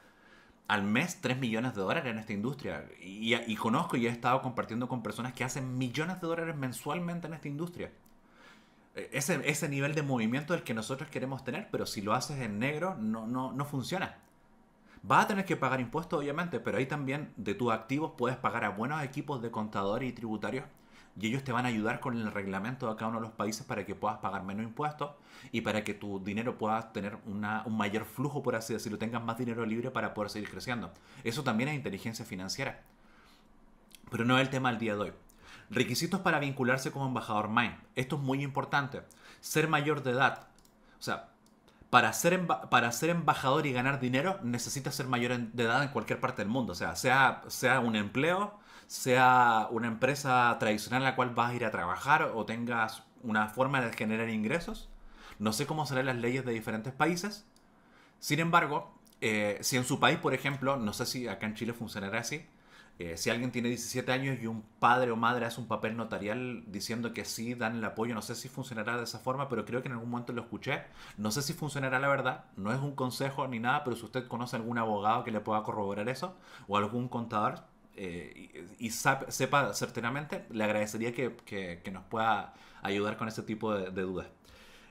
al mes 3 millones de dólares en esta industria. Y, conozco y he estado compartiendo con personas que hacen millones de dólares mensualmente en esta industria. E, ese, nivel de movimiento el que nosotros queremos tener, pero si lo haces en negro no funciona. Vas a tener que pagar impuestos, obviamente, pero ahí también de tus activos puedes pagar a buenos equipos de contadores y tributarios y ellos te van a ayudar con el reglamento de cada uno de los países para que puedas pagar menos impuestos y para que tu dinero pueda tener un mayor flujo, por así decirlo, tengas más dinero libre para poder seguir creciendo. Eso también es inteligencia financiera. Pero no es el tema del día de hoy. Requisitos para vincularse como embajador MIND. Esto es muy importante. Ser mayor de edad. O sea, para ser, para ser embajador y ganar dinero necesitas ser mayor de edad en cualquier parte del mundo. O sea, sea, sea un empleo, sea una empresa tradicional en la cual vas a ir a trabajar o tengas una forma de generar ingresos. No sé cómo serán las leyes de diferentes países. Sin embargo, eh, si en su país, por ejemplo, no sé si acá en Chile funcionará así, eh, si alguien tiene 17 años y un padre o madre hace un papel notarial diciendo que sí, dan el apoyo, no sé si funcionará de esa forma, pero creo que en algún momento lo escuché. No sé si funcionará la verdad, no es un consejo ni nada, pero si usted conoce algún abogado que le pueda corroborar eso o algún contador, eh, y, sepa certeramente, le agradecería que, que, nos pueda ayudar con ese tipo de, dudas.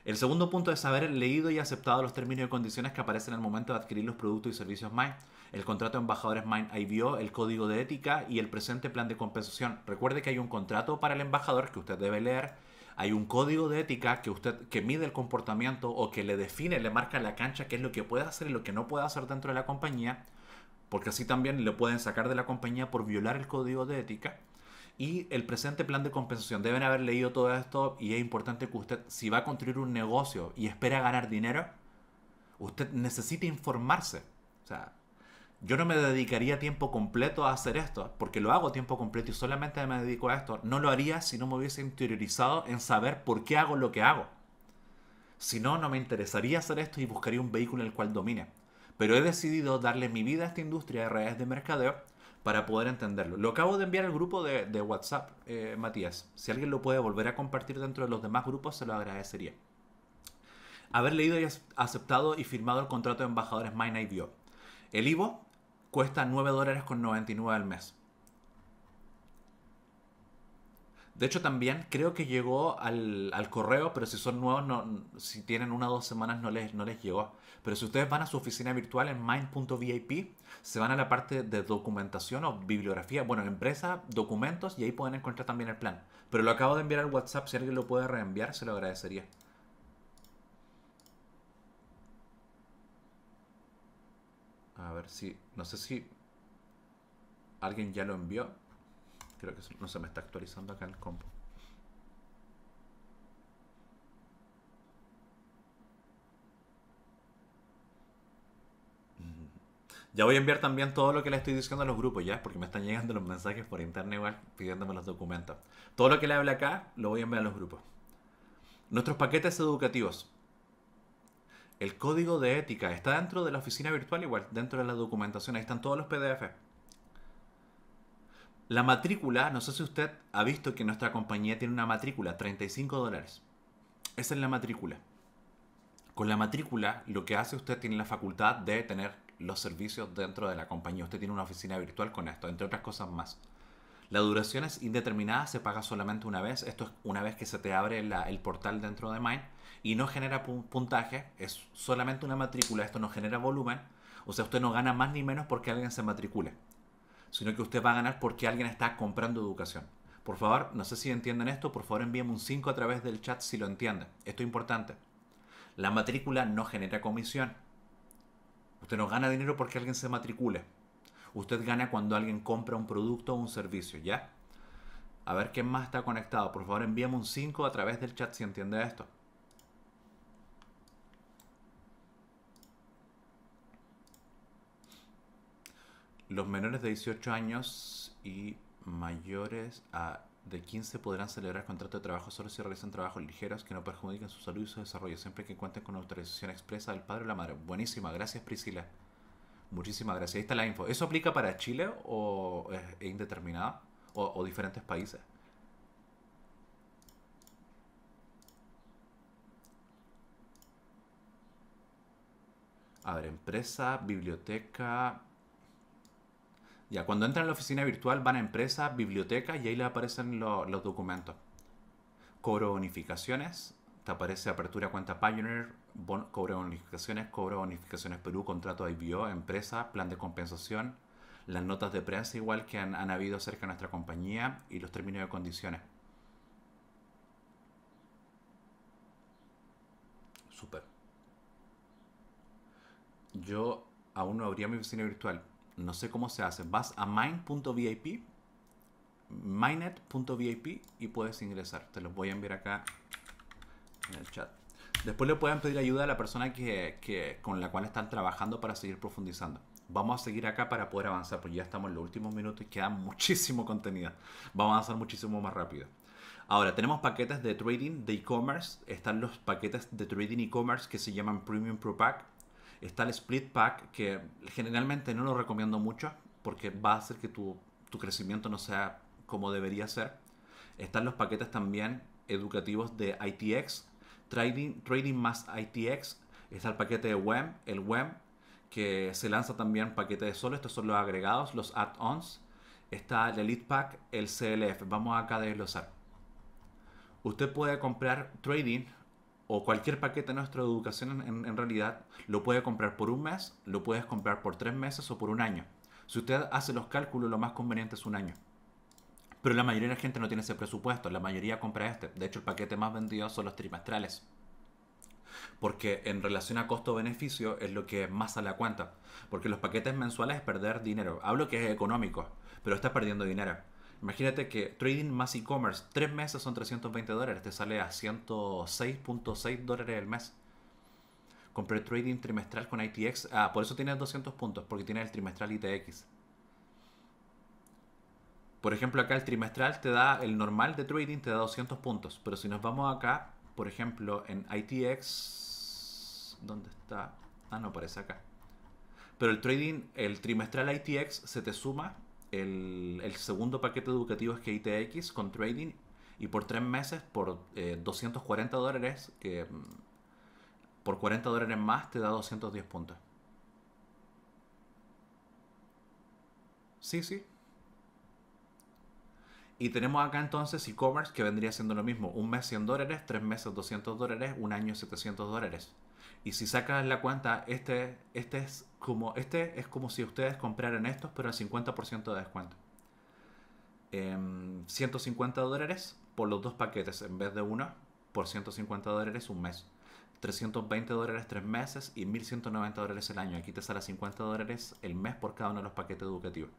El segundo punto es haber leído y aceptado los términos y condiciones que aparecen al momento de adquirir los productos y servicios MIND, el contrato de embajadores MIND vio el código de ética y el presente plan de compensación. Recuerde que hay un contrato para el embajador que usted debe leer, hay un código de ética que usted que mide el comportamiento o que le define, le marca la cancha qué es lo que puede hacer y lo que no puede hacer dentro de la compañía porque así también lo pueden sacar de la compañía por violar el código de ética y el presente plan de compensación. Deben haber leído todo esto y es importante que usted, si va a construir un negocio y espera ganar dinero, usted necesita informarse. O sea, yo no me dedicaría tiempo completo a hacer esto, porque lo hago tiempo completo y solamente me dedico a esto. No lo haría si no me hubiese interiorizado en saber por qué hago lo que hago. Si no, no me interesaría hacer esto y buscaría un vehículo en el cual domine pero he decidido darle mi vida a esta industria de redes de mercadeo para poder entenderlo. Lo acabo de enviar al grupo de, WhatsApp, eh, Matías. Si alguien lo puede volver a compartir dentro de los demás grupos, se lo agradecería. Haber leído y aceptado y firmado el contrato de embajadores MineIVO. El IVO cuesta 9 dólares con 99 al mes. De hecho, también creo que llegó al, correo, pero si son nuevos, si tienen una o dos semanas, no les, no les llegó. Pero si ustedes van a su oficina virtual en mind.vip, se van a la parte de documentación o bibliografía, bueno, empresa, documentos, y ahí pueden encontrar también el plan. Pero lo acabo de enviar al WhatsApp, si alguien lo puede reenviar, se lo agradecería. A ver si, no sé si alguien ya lo envió. Creo que no se me está actualizando acá el compo. Ya voy a enviar también todo lo que le estoy diciendo a los grupos, ¿ya? Porque me están llegando los mensajes por internet igual pidiéndome los documentos. Todo lo que le habla acá lo voy a enviar a los grupos. Nuestros paquetes educativos. El código de ética está dentro de la oficina virtual igual, dentro de la documentación. Ahí están todos los PDF. La matrícula, no sé si usted ha visto que nuestra compañía tiene una matrícula, 35 dólares. Esa es la matrícula. Con la matrícula, lo que hace usted tiene la facultad de tener los servicios dentro de la compañía. Usted tiene una oficina virtual con esto, entre otras cosas más. La duración es indeterminada, se paga solamente una vez. Esto es una vez que se te abre el portal dentro de Mine y no genera puntaje, es solamente una matrícula, esto no genera volumen. O sea, usted no gana más ni menos porque alguien se matricule, sino que usted va a ganar porque alguien está comprando educación. Por favor, no sé si entienden esto, por favor envíenme un 5 a través del chat si lo entienden. Esto es importante. La matrícula no genera comisión, Usted no gana dinero porque alguien se matricule. Usted gana cuando alguien compra un producto o un servicio, ¿ya? A ver quién más está conectado. Por favor, envíame un 5 a través del chat si entiende esto. Los menores de 18 años y mayores a de 15 podrán celebrar contrato de trabajo solo si realizan trabajos ligeros que no perjudiquen su salud y su desarrollo, siempre que cuenten con autorización expresa del padre o la madre. Buenísima, gracias Priscila. Muchísimas gracias. Ahí está la info. ¿Eso aplica para Chile o es indeterminada o diferentes países. A ver, empresa, biblioteca, ya, cuando entran en la oficina virtual van a empresa biblioteca y ahí le aparecen los documentos. Cobro bonificaciones, te aparece apertura cuenta Pioneer, cobro bonificaciones, cobro bonificaciones Perú, contrato IBO, empresa, plan de compensación, las notas de prensa igual que han, habido acerca de nuestra compañía y los términos de condiciones. Super. Yo aún no abría mi oficina virtual, no sé cómo se hace, vas a mine.vip, minet.vip y puedes ingresar. Te los voy a enviar acá en el chat. Después le pueden pedir ayuda a la persona que, con la cual están trabajando para seguir profundizando. Vamos a seguir acá para poder avanzar, porque ya estamos en los últimos minutos y queda muchísimo contenido. Vamos a avanzar muchísimo más rápido. Ahora, tenemos paquetes de trading de e-commerce. Están los paquetes de trading e-commerce que se llaman Premium Pro Pack Está el Split Pack, que generalmente no lo recomiendo mucho porque va a hacer que tu, crecimiento no sea como debería ser. Están los paquetes también educativos de ITX, Trading, trading más ITX. Está el paquete de WEM, el web que se lanza también paquete de solo. Estos son los agregados, los add-ons. Está el Elite Pack, el CLF. Vamos acá a desglosar. Usted puede comprar trading o cualquier paquete de nuestra educación en, realidad lo puede comprar por un mes, lo puedes comprar por tres meses o por un año. Si usted hace los cálculos, lo más conveniente es un año. Pero la mayoría de la gente no tiene ese presupuesto, la mayoría compra este. De hecho, el paquete más vendido son los trimestrales. Porque en relación a costo-beneficio es lo que más a la cuenta. Porque los paquetes mensuales es perder dinero. Hablo que es económico, pero está perdiendo dinero. Imagínate que trading más e-commerce, tres meses son 320 dólares, te sale a 106.6 dólares el mes. Compré trading trimestral con ITX, ah, por eso tienes 200 puntos, porque tienes el trimestral ITX. Por ejemplo, acá el trimestral te da, el normal de trading te da 200 puntos, pero si nos vamos acá, por ejemplo, en ITX, ¿dónde está? Ah, no, aparece acá. Pero el trading, el trimestral ITX se te suma el, segundo paquete educativo es KTX con trading y por tres meses por 240 eh, dólares, mm, por 40 dólares más te da 210 puntos. Sí, sí. Y tenemos acá entonces e-commerce que vendría siendo lo mismo, un mes 100 dólares, tres meses 200 dólares, un año 700 dólares. Y si sacas la cuenta, este, este, es como, este es como si ustedes compraran estos, pero al 50% de descuento. 150 em, dólares por los dos paquetes en vez de uno, por 150 dólares un mes. 320 dólares tres meses y 1190 dólares el año. Aquí te sale 50 dólares el mes por cada uno de los paquetes educativos.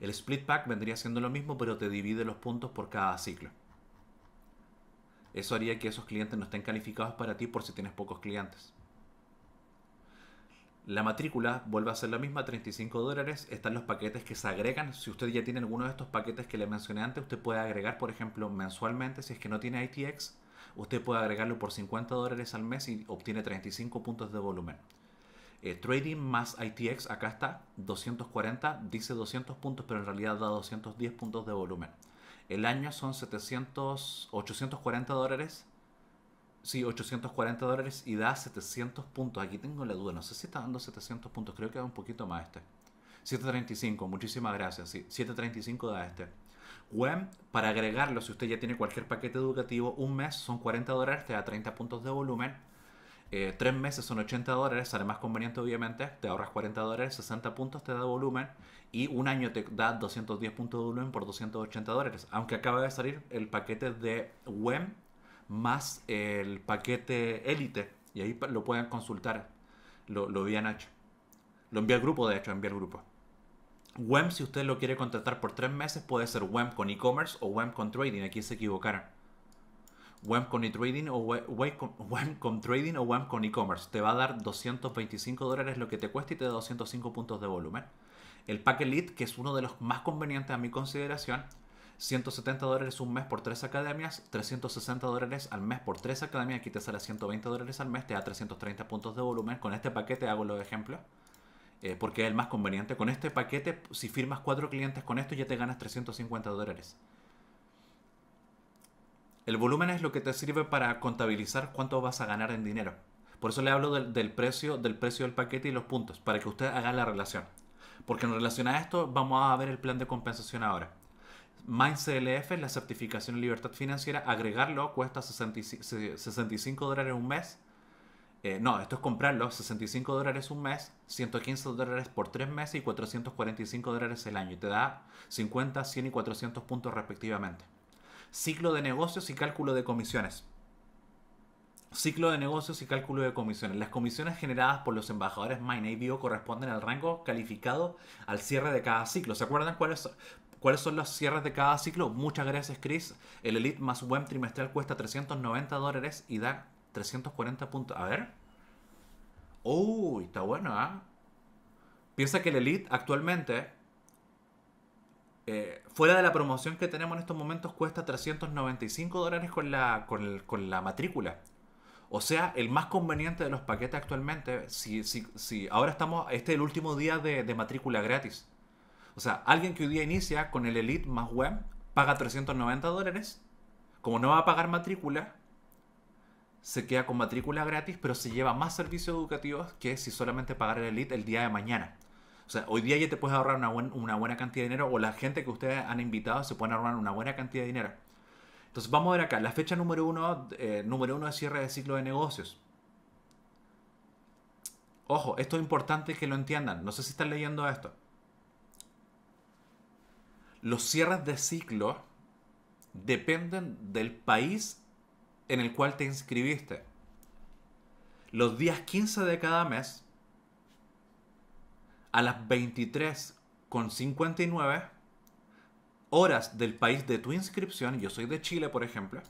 El split pack vendría siendo lo mismo, pero te divide los puntos por cada ciclo. Eso haría que esos clientes no estén calificados para ti por si tienes pocos clientes. La matrícula vuelve a ser la misma, 35 dólares. Están los paquetes que se agregan. Si usted ya tiene alguno de estos paquetes que le mencioné antes, usted puede agregar, por ejemplo, mensualmente, si es que no tiene ITX, usted puede agregarlo por 50 dólares al mes y obtiene 35 puntos de volumen. Eh, trading más ITX, acá está, 240, dice 200 puntos, pero en realidad da 210 puntos de volumen el año son 700, 840 dólares. Sí, 840 dólares y da 700 puntos. Aquí tengo la duda, no sé si está dando 700 puntos, creo que da un poquito más este. 735, muchísimas gracias. Sí, 735 da este. web para agregarlo, si usted ya tiene cualquier paquete educativo, un mes son 40 dólares, te da 30 puntos de volumen eh, tres meses son 80 dólares, sale más conveniente obviamente, te ahorras 40 dólares, 60 puntos te da volumen y un año te da 210 puntos de volumen por 280 dólares, aunque acaba de salir el paquete de WEM más el paquete élite y ahí lo pueden consultar, lo, lo vi Nacho, lo envía al grupo de hecho, envía al grupo. WEM, si usted lo quiere contratar por tres meses, puede ser WEM con e-commerce o WEM con trading. Aquí se equivocaron. Webcon y Trading o Webcon Trading o E-Commerce. Te va a dar 225 dólares lo que te cuesta y te da 205 puntos de volumen. El Pack Elite, que es uno de los más convenientes a mi consideración, 170 dólares un mes por tres academias, 360 dólares al mes por tres academias, aquí te sale 120 dólares al mes, te da 330 puntos de volumen. Con este paquete hago los ejemplos, eh, porque es el más conveniente. Con este paquete, si firmas cuatro clientes con esto, ya te ganas 350 dólares. El volumen es lo que te sirve para contabilizar cuánto vas a ganar en dinero. Por eso le hablo del, precio, del precio del paquete y los puntos, para que usted haga la relación. Porque en relación a esto vamos a ver el plan de compensación ahora. MindCLF, la certificación en libertad financiera, agregarlo cuesta 65, dólares un mes. Eh, no, esto es comprarlo, 65 dólares un mes, 115 dólares por tres meses y 445 dólares el año. Y te da 50, 100 y 400 puntos respectivamente. Ciclo de negocios y cálculo de comisiones. Ciclo de negocios y cálculo de comisiones. Las comisiones generadas por los embajadores MyNavio corresponden al rango calificado al cierre de cada ciclo. ¿Se acuerdan cuáles ¿Cuáles son los cierres de cada ciclo? Muchas gracias, Chris. El Elite más buen trimestral cuesta 390 dólares y da 340 puntos. A ver. Uy, está bueno, ¿ah? ¿eh? Piensa que el Elite actualmente eh, fuera de la promoción que tenemos en estos momentos cuesta 395 dólares con la, con, la matrícula. O sea, el más conveniente de los paquetes actualmente, si, si, si ahora estamos, este es el último día de, de, matrícula gratis. O sea, alguien que hoy día inicia con el Elite más web, paga 390 dólares, como no va a pagar matrícula, se queda con matrícula gratis, pero se lleva más servicios educativos que si solamente pagara el Elite el día de mañana. O sea, hoy día ya te puedes ahorrar una, buena cantidad de dinero o la gente que ustedes han invitado se pueden ahorrar una buena cantidad de dinero. Entonces vamos a ver acá, la fecha número uno, eh, número uno de cierre de ciclo de negocios. Ojo, esto es importante que lo entiendan. No sé si están leyendo esto. Los cierres de ciclo dependen del país en el cual te inscribiste. Los días 15 de cada mes a las 23.59 horas del país de tu inscripción, yo soy de Chile por ejemplo,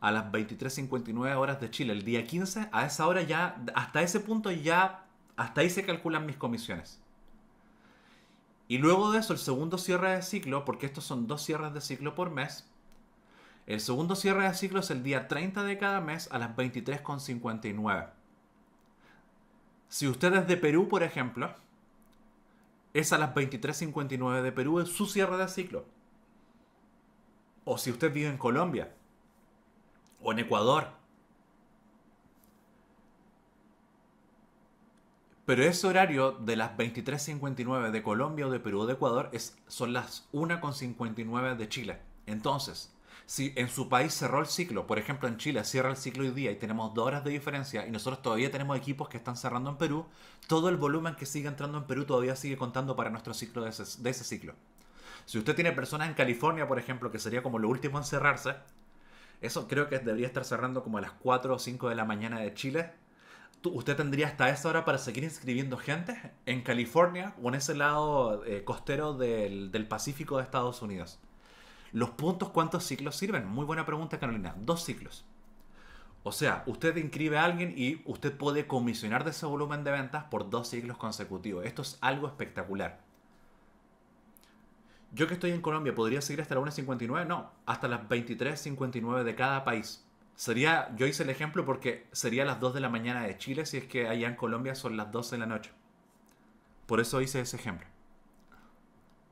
a las 23.59 horas de Chile, el día 15, a esa hora ya, hasta ese punto ya, hasta ahí se calculan mis comisiones. Y luego de eso, el segundo cierre de ciclo, porque estos son dos cierres de ciclo por mes, el segundo cierre de ciclo es el día 30 de cada mes a las 23.59. Si usted es de Perú, por ejemplo, es a las 23.59 de Perú, es su cierre de ciclo. O si usted vive en Colombia, o en Ecuador. Pero ese horario de las 23.59 de Colombia o de Perú o de Ecuador es, son las 1.59 de Chile. Entonces, si en su país cerró el ciclo, por ejemplo en Chile cierra el ciclo hoy día y tenemos dos horas de diferencia y nosotros todavía tenemos equipos que están cerrando en Perú, todo el volumen que sigue entrando en Perú todavía sigue contando para nuestro ciclo de ese, ciclo. Si usted tiene personas en California, por ejemplo, que sería como lo último en cerrarse, eso creo que debería estar cerrando como a las 4 o 5 de la mañana de Chile. Usted tendría hasta esa hora para seguir inscribiendo gente en California o en ese lado eh, costero del, del Pacífico de Estados Unidos. Los puntos, ¿cuántos ciclos sirven? Muy buena pregunta, Carolina. Dos ciclos. O sea, usted inscribe a alguien y usted puede comisionar de ese volumen de ventas por dos ciclos consecutivos. Esto es algo espectacular. Yo que estoy en Colombia, ¿podría seguir hasta la 1.59? No, hasta las 23.59 de cada país. Sería, yo hice el ejemplo porque sería las 2 de la mañana de Chile si es que allá en Colombia son las 2 de la noche. Por eso hice ese ejemplo.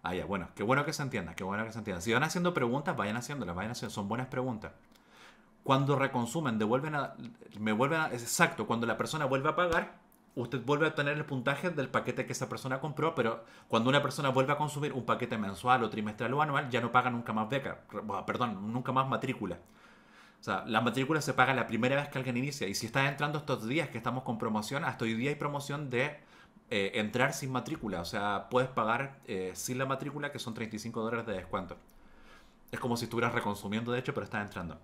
Ah, ya, bueno, qué bueno que se entienda, qué bueno que se entienda. Si van haciendo preguntas, vayan haciéndolas, vayan haciendo, son buenas preguntas. Cuando reconsumen, devuelven a, me exacto, cuando la persona vuelve a pagar, usted vuelve a tener el puntaje del paquete que esa persona compró, pero cuando una persona vuelve a consumir un paquete mensual o trimestral o anual, ya no paga nunca más beca, perdón, nunca más matrícula. O sea, la matrícula se paga la primera vez que alguien inicia. Y si está entrando estos días que estamos con promoción, hasta hoy día hay promoción de eh, entrar sin matrícula. O sea, puedes pagar eh, sin la matrícula, que son 35 dólares de descuento. Es como si estuvieras reconsumiendo, de hecho, pero estás entrando.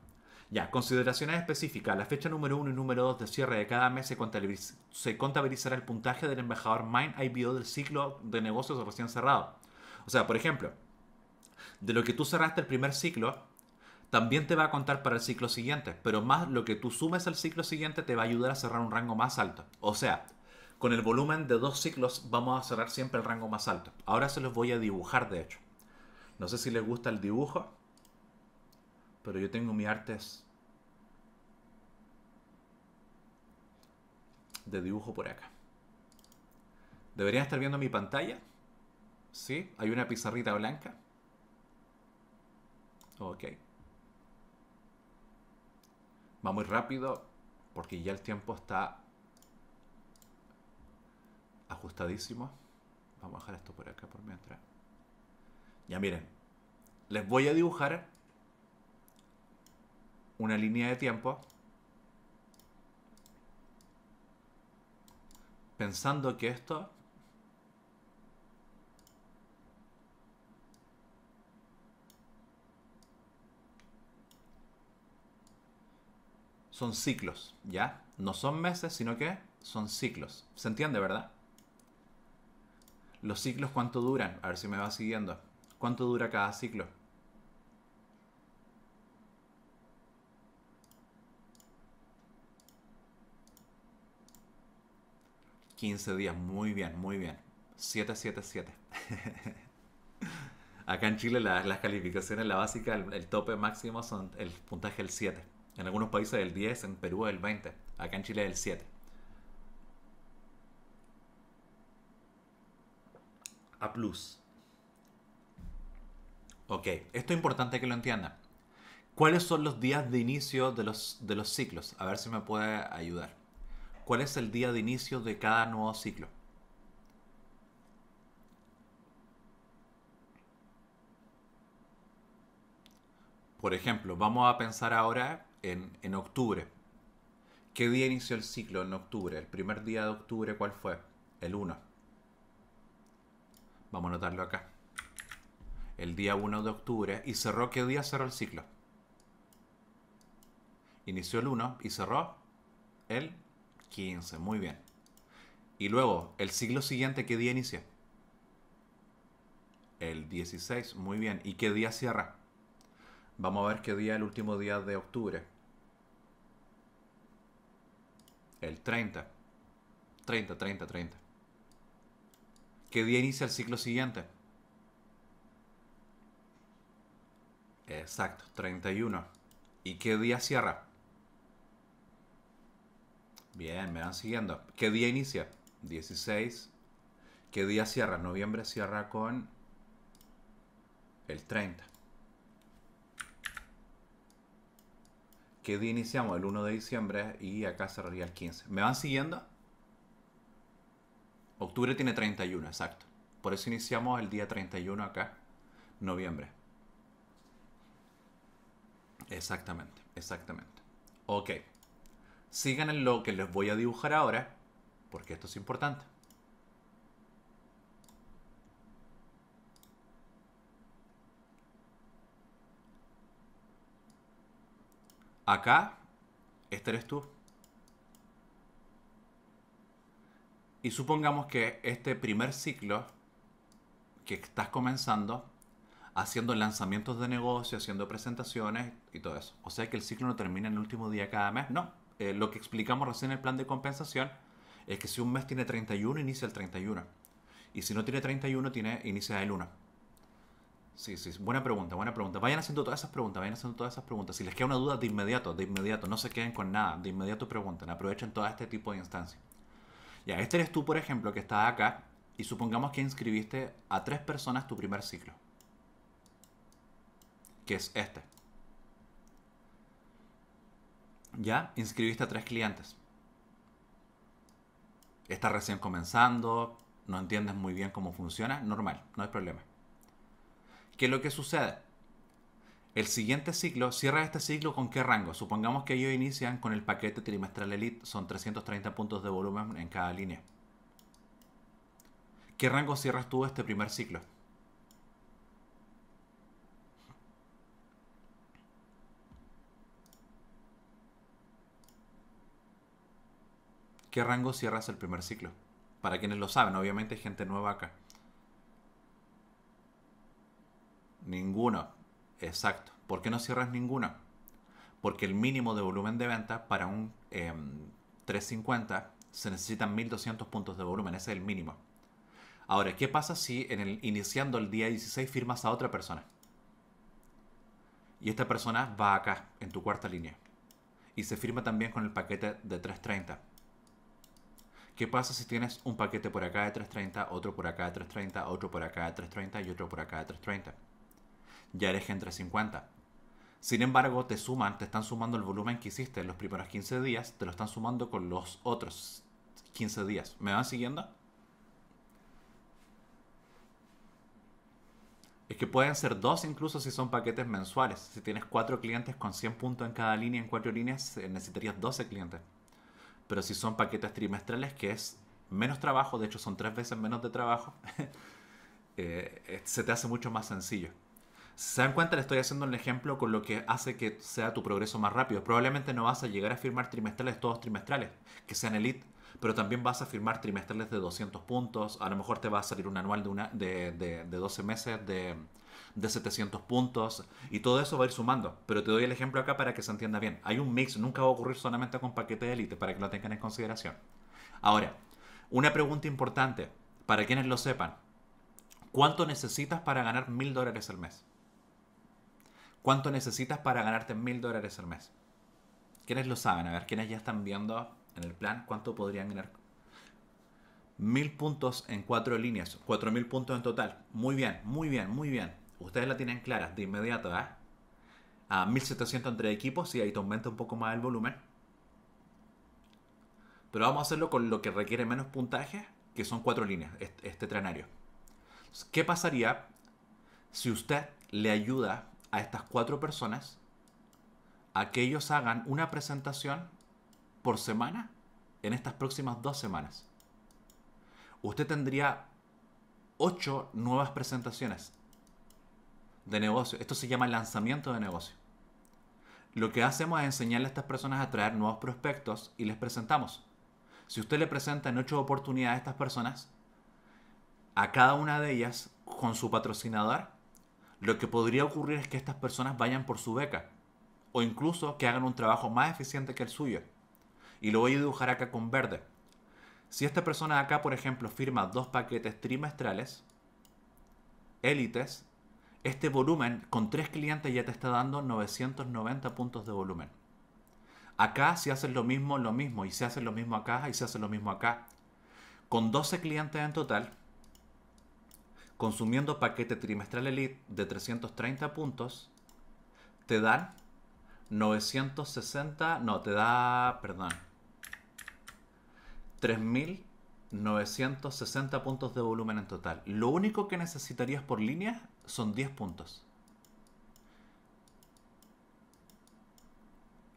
Ya, consideraciones específicas. La fecha número 1 y número 2 de cierre de cada mes se, contabilizará el puntaje del embajador Mind IBO del ciclo de negocios recién cerrado. O sea, por ejemplo, de lo que tú cerraste el primer ciclo, también te va a contar para el ciclo siguiente, pero más lo que tú sumes al ciclo siguiente te va a ayudar a cerrar un rango más alto. O sea, con el volumen de dos ciclos vamos a cerrar siempre el rango más alto. Ahora se los voy a dibujar, de hecho. No sé si les gusta el dibujo, pero yo tengo mi artes de dibujo por acá. Deberían estar viendo mi pantalla. ¿Sí? Hay una pizarrita blanca. Ok. Va muy rápido porque ya el tiempo está ajustadísimo Vamos a dejar esto por acá por mientras. Ya miren, les voy a dibujar una línea de tiempo pensando que esto son ciclos, ¿ya? No son meses, sino que son ciclos. ¿Se entiende, verdad? Los ciclos, ¿cuánto duran? A ver si me va siguiendo. ¿Cuánto dura cada ciclo? ...15 días, muy bien, muy bien... 7, 7, 7. Acá en Chile las calificaciones, la básica, el, el, tope máximo son el puntaje del 7... ...en algunos países el 10, en Perú el 20... ...acá en Chile el 7... A plus. Ok, esto es importante que lo entiendan. ¿Cuáles son los días de inicio de los, de los ciclos? A ver si me puede ayudar. ¿Cuál es el día de inicio de cada nuevo ciclo? Por ejemplo, vamos a pensar ahora en, en, octubre. ¿Qué día inició el ciclo en octubre? El primer día de octubre, ¿cuál fue? El 1. Vamos a anotarlo acá. El día 1 de octubre. ¿Y cerró qué día cerró el ciclo? Inició el 1 y cerró el 15. Muy bien. Y luego, el ciclo siguiente, ¿qué día inicia? El 16. Muy bien. ¿Y qué día cierra? Vamos a ver qué día el último día de octubre. El 30. 30, 30, 30. ¿Qué día inicia el ciclo siguiente? Exacto, 31. ¿Y qué día cierra? Bien, me van siguiendo. ¿Qué día inicia? 16. ¿Qué día cierra? Noviembre cierra con el 30. ¿Qué día iniciamos? El 1 de diciembre y acá cerraría el 15. ¿Me van siguiendo? Octubre tiene 31, exacto. Por eso iniciamos el día 31 acá, noviembre. Exactamente, exactamente. Ok. Sigan en lo que les voy a dibujar ahora, porque esto es importante. Acá, este eres tú. Y supongamos que este primer ciclo que estás comenzando, haciendo lanzamientos de negocio, haciendo presentaciones y todo eso. O sea que el ciclo no termina en el último día cada mes, no. Eh, lo que explicamos recién en el plan de compensación es que si un mes tiene 31, inicia el 31. Y si no tiene 31, tiene, inicia el 1. Sí, sí, buena pregunta, buena pregunta. Vayan haciendo todas esas preguntas, vayan haciendo todas esas preguntas. Si les queda una duda, de inmediato, de inmediato, no se queden con nada, de inmediato pregunten, aprovechen todo este tipo de instancias. Ya, este eres tú, por ejemplo, que estás acá y supongamos que inscribiste a tres personas tu primer ciclo. Que es este. Ya, inscribiste a tres clientes. estás recién comenzando, no entiendes muy bien cómo funciona, normal, no hay problema. ¿Qué es lo que sucede? El siguiente ciclo, cierra este ciclo con qué rango. Supongamos que ellos inician con el paquete trimestral Elite, son 330 puntos de volumen en cada línea. ¿Qué rango cierras tú este primer ciclo? ¿Qué rango cierras el primer ciclo? Para quienes lo saben, obviamente hay gente nueva acá. Ninguno. Exacto. ¿Por qué no cierras ninguna? Porque el mínimo de volumen de venta para un 350 em, se necesitan 1200 puntos de volumen. Ese es el mínimo. Ahora, ¿qué pasa si en el, iniciando el día 16 firmas a otra persona? Y esta persona va acá, en tu cuarta línea. Y se firma también con el paquete de 330. ¿Qué pasa si tienes un paquete por acá de 330, otro por acá de 330, otro por acá de 330 y otro por acá de 330? ya eres entre 50. Sin embargo, te suman, te están sumando el volumen que hiciste en los primeros 15 días, te lo están sumando con los otros 15 días. ¿Me van siguiendo? Es que pueden ser dos incluso si son paquetes mensuales. Si tienes cuatro clientes con 100 puntos en cada línea, en cuatro líneas, eh, necesitarías 12 clientes. Pero si son paquetes trimestrales, que es menos trabajo, de hecho son tres veces menos de trabajo, eh, eh, se te hace mucho más sencillo. ¿Se dan cuenta? Le estoy haciendo un ejemplo con lo que hace que sea tu progreso más rápido. Probablemente no vas a llegar a firmar trimestrales todos trimestrales, que sean elite, pero también vas a firmar trimestrales de 200 puntos. A lo mejor te va a salir un anual de, una, de, 12 meses de, 700 puntos y todo eso va a ir sumando. Pero te doy el ejemplo acá para que se entienda bien. Hay un mix, nunca va a ocurrir solamente con paquete de elite, para que lo tengan en consideración. Ahora, una pregunta importante, para quienes lo sepan. ¿Cuánto necesitas para ganar mil dólares al mes? ¿Cuánto necesitas para ganarte mil dólares al mes? ¿Quiénes lo saben? A ver, ¿quiénes ya están viendo en el plan cuánto podrían ganar? Mil puntos en cuatro líneas, cuatro mil puntos en total. Muy bien, muy bien, muy bien. Ustedes la tienen clara de inmediato, ¿eh? A 1700 entre equipos, y ahí te aumenta un poco más el volumen. Pero vamos a hacerlo con lo que requiere menos puntaje, que son cuatro líneas, este, este trenario. ¿Qué pasaría si usted le ayuda a estas cuatro personas a que ellos hagan una presentación por semana en estas próximas dos semanas. Usted tendría ocho nuevas presentaciones de negocio. Esto se llama lanzamiento de negocio. Lo que hacemos es enseñarle a estas personas a traer nuevos prospectos y les presentamos. Si usted le presenta en ocho oportunidades a estas personas, a cada una de ellas con su patrocinador, lo que podría ocurrir es que estas personas vayan por su beca o incluso que hagan un trabajo más eficiente que el suyo. Y lo voy a dibujar acá con verde. Si esta persona acá, por ejemplo, firma dos paquetes trimestrales, élites, este volumen con tres clientes ya te está dando 990 puntos de volumen. Acá si haces lo mismo, lo mismo, y si hace lo mismo acá, y si hace lo mismo acá. Con 12 clientes en total, consumiendo paquete trimestral Elite de 330 puntos, te dan 960, no, te da, perdón, 3.960 puntos de volumen en total. Lo único que necesitarías por línea son 10 puntos.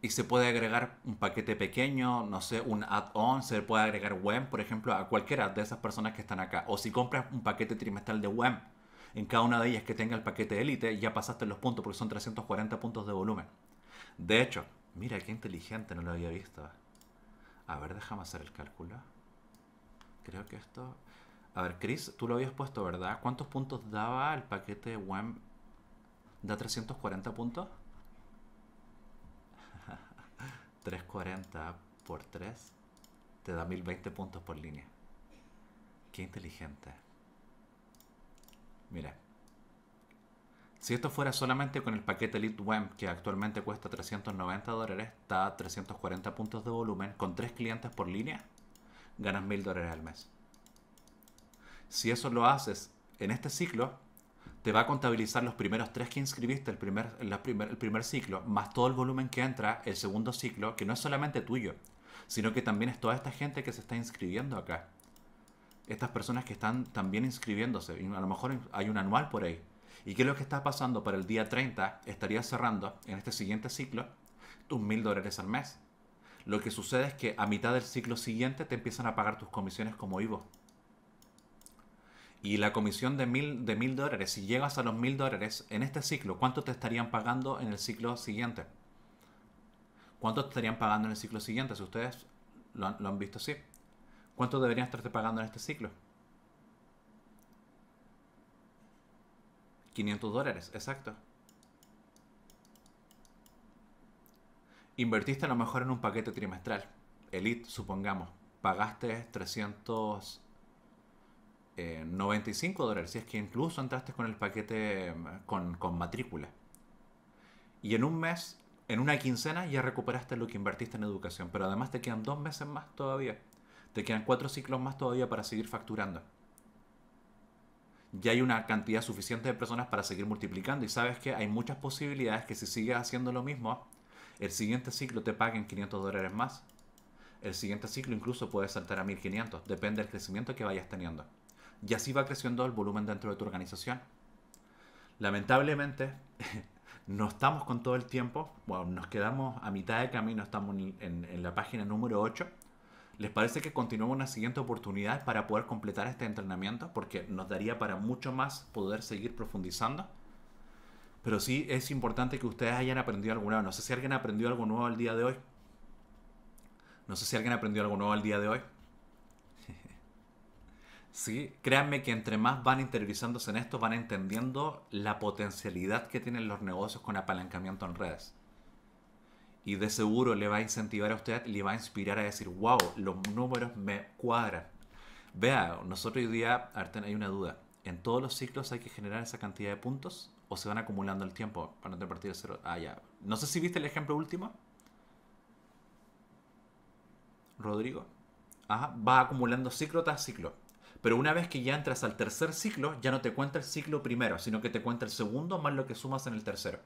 y se puede agregar un paquete pequeño, no sé, un add-on, se puede agregar WEM, por ejemplo, a cualquiera de esas personas que están acá. O si compras un paquete trimestral de WEM, en cada una de ellas que tenga el paquete élite, ya pasaste los puntos porque son 340 puntos de volumen. De hecho, mira qué inteligente, no lo había visto. A ver, déjame hacer el cálculo. Creo que esto... A ver, Chris, tú lo habías puesto, ¿verdad? ¿Cuántos puntos daba el paquete WEM? ¿Da 340 puntos? 340 por 3 te da 1020 puntos por línea. Qué inteligente. Mira. Si esto fuera solamente con el paquete Elite web que actualmente cuesta 390 dólares, está 340 puntos de volumen, con 3 clientes por línea, ganas 1000 dólares al mes. Si eso lo haces en este ciclo, te va a contabilizar los primeros tres que inscribiste el primer, el primer, ciclo, más todo el volumen que entra el segundo ciclo, que no es solamente tuyo, sino que también es toda esta gente que se está inscribiendo acá. Estas personas que están también inscribiéndose, a lo mejor hay un anual por ahí. ¿Y qué es lo que está pasando para el día 30? Estarías cerrando en este siguiente ciclo tus mil dólares al mes. Lo que sucede es que a mitad del ciclo siguiente te empiezan a pagar tus comisiones como IVO y la comisión de mil, de mil dólares, si llegas a los mil dólares en este ciclo, ¿cuánto te estarían pagando en el ciclo siguiente? ¿Cuánto te estarían pagando en el ciclo siguiente? Si ustedes lo han, visto así. ¿Cuánto deberían estarte pagando en este ciclo? 500 dólares, exacto. Invertiste a lo mejor en un paquete trimestral, Elite, supongamos. Pagaste 300 eh, 95 dólares, si es que incluso entraste con el paquete em, con, con matrícula. Y en un mes, en una quincena, ya recuperaste lo que invertiste en educación, pero además te quedan dos meses más todavía. Te quedan cuatro ciclos más todavía para seguir facturando ya hay una cantidad suficiente de personas para seguir multiplicando y sabes que hay muchas posibilidades que si sigues haciendo lo mismo, el siguiente ciclo te paguen 500 dólares más. El siguiente ciclo incluso puede saltar a 1500, depende del crecimiento que vayas teniendo y así va creciendo el volumen dentro de tu organización. Lamentablemente, no estamos con todo el tiempo, bueno, nos quedamos a mitad de camino, estamos en, la página número 8. ¿Les parece que continuemos una siguiente oportunidad para poder completar este entrenamiento? Porque nos daría para mucho más poder seguir profundizando. Pero sí es importante que ustedes hayan aprendido algo nuevo. No sé si alguien aprendió algo nuevo al día de hoy. No sé si alguien aprendió algo nuevo al día de hoy. Sí, créanme que entre más van interiorizándose en esto, van entendiendo la potencialidad que tienen los negocios con apalancamiento en redes. Y de seguro le va a incentivar a usted, le va a inspirar a decir, wow, los números me cuadran. Vea, nosotros hoy día, Arten, hay una duda. ¿En todos los ciclos hay que generar esa cantidad de puntos? ¿O se van acumulando el tiempo para no cero? Ah, ya. No sé si viste el ejemplo último. Rodrigo. Ajá, va acumulando ciclo tras ciclo. Pero una vez que ya entras al tercer ciclo, ya no te cuenta el ciclo primero, sino que te cuenta el segundo más lo que sumas en el tercero.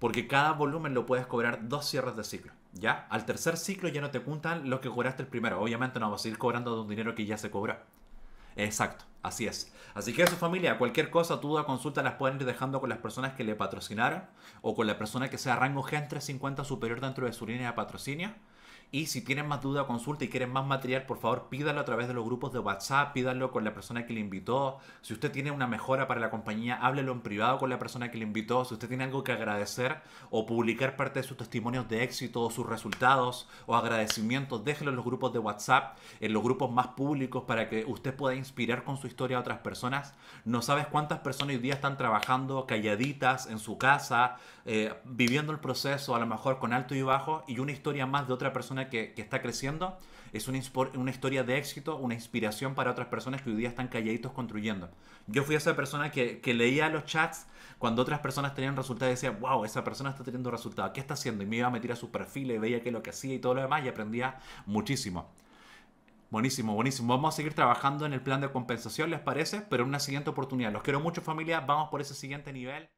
Porque cada volumen lo puedes cobrar dos cierres de ciclo. ¿Ya? Al tercer ciclo ya no te cuentan lo que cobraste el primero. Obviamente no vas a ir cobrando de un dinero que ya se cobró. Exacto, así es. Así que su familia, cualquier cosa, duda, consulta las pueden ir dejando con las personas que le patrocinaron o con la persona que sea rango entre 350 superior dentro de su línea de patrocinio. Y si tienen más duda, consulta y quieren más material, por favor pídalo a través de los grupos de WhatsApp, pídalo con la persona que le invitó. Si usted tiene una mejora para la compañía, háblelo en privado con la persona que le invitó. Si usted tiene algo que agradecer o publicar parte de sus testimonios de éxito o sus resultados o agradecimientos, déjelo en los grupos de WhatsApp, en los grupos más públicos para que usted pueda inspirar con su historia a otras personas. No sabes cuántas personas hoy día están trabajando calladitas en su casa, eh, viviendo el proceso, a lo mejor con alto y bajo, y una historia más de otra persona que, está creciendo, es una, historia de éxito, una inspiración para otras personas que hoy día están calladitos construyendo. Yo fui esa persona que, leía los chats cuando otras personas tenían resultados y decía, wow, esa persona está teniendo resultados, ¿qué está haciendo? Y me iba a meter a su perfil y veía qué es lo que hacía y todo lo demás y aprendía muchísimo. Buenísimo, buenísimo. Vamos a seguir trabajando en el plan de compensación, ¿les parece? Pero en una siguiente oportunidad. Los quiero mucho familia, vamos por ese siguiente nivel.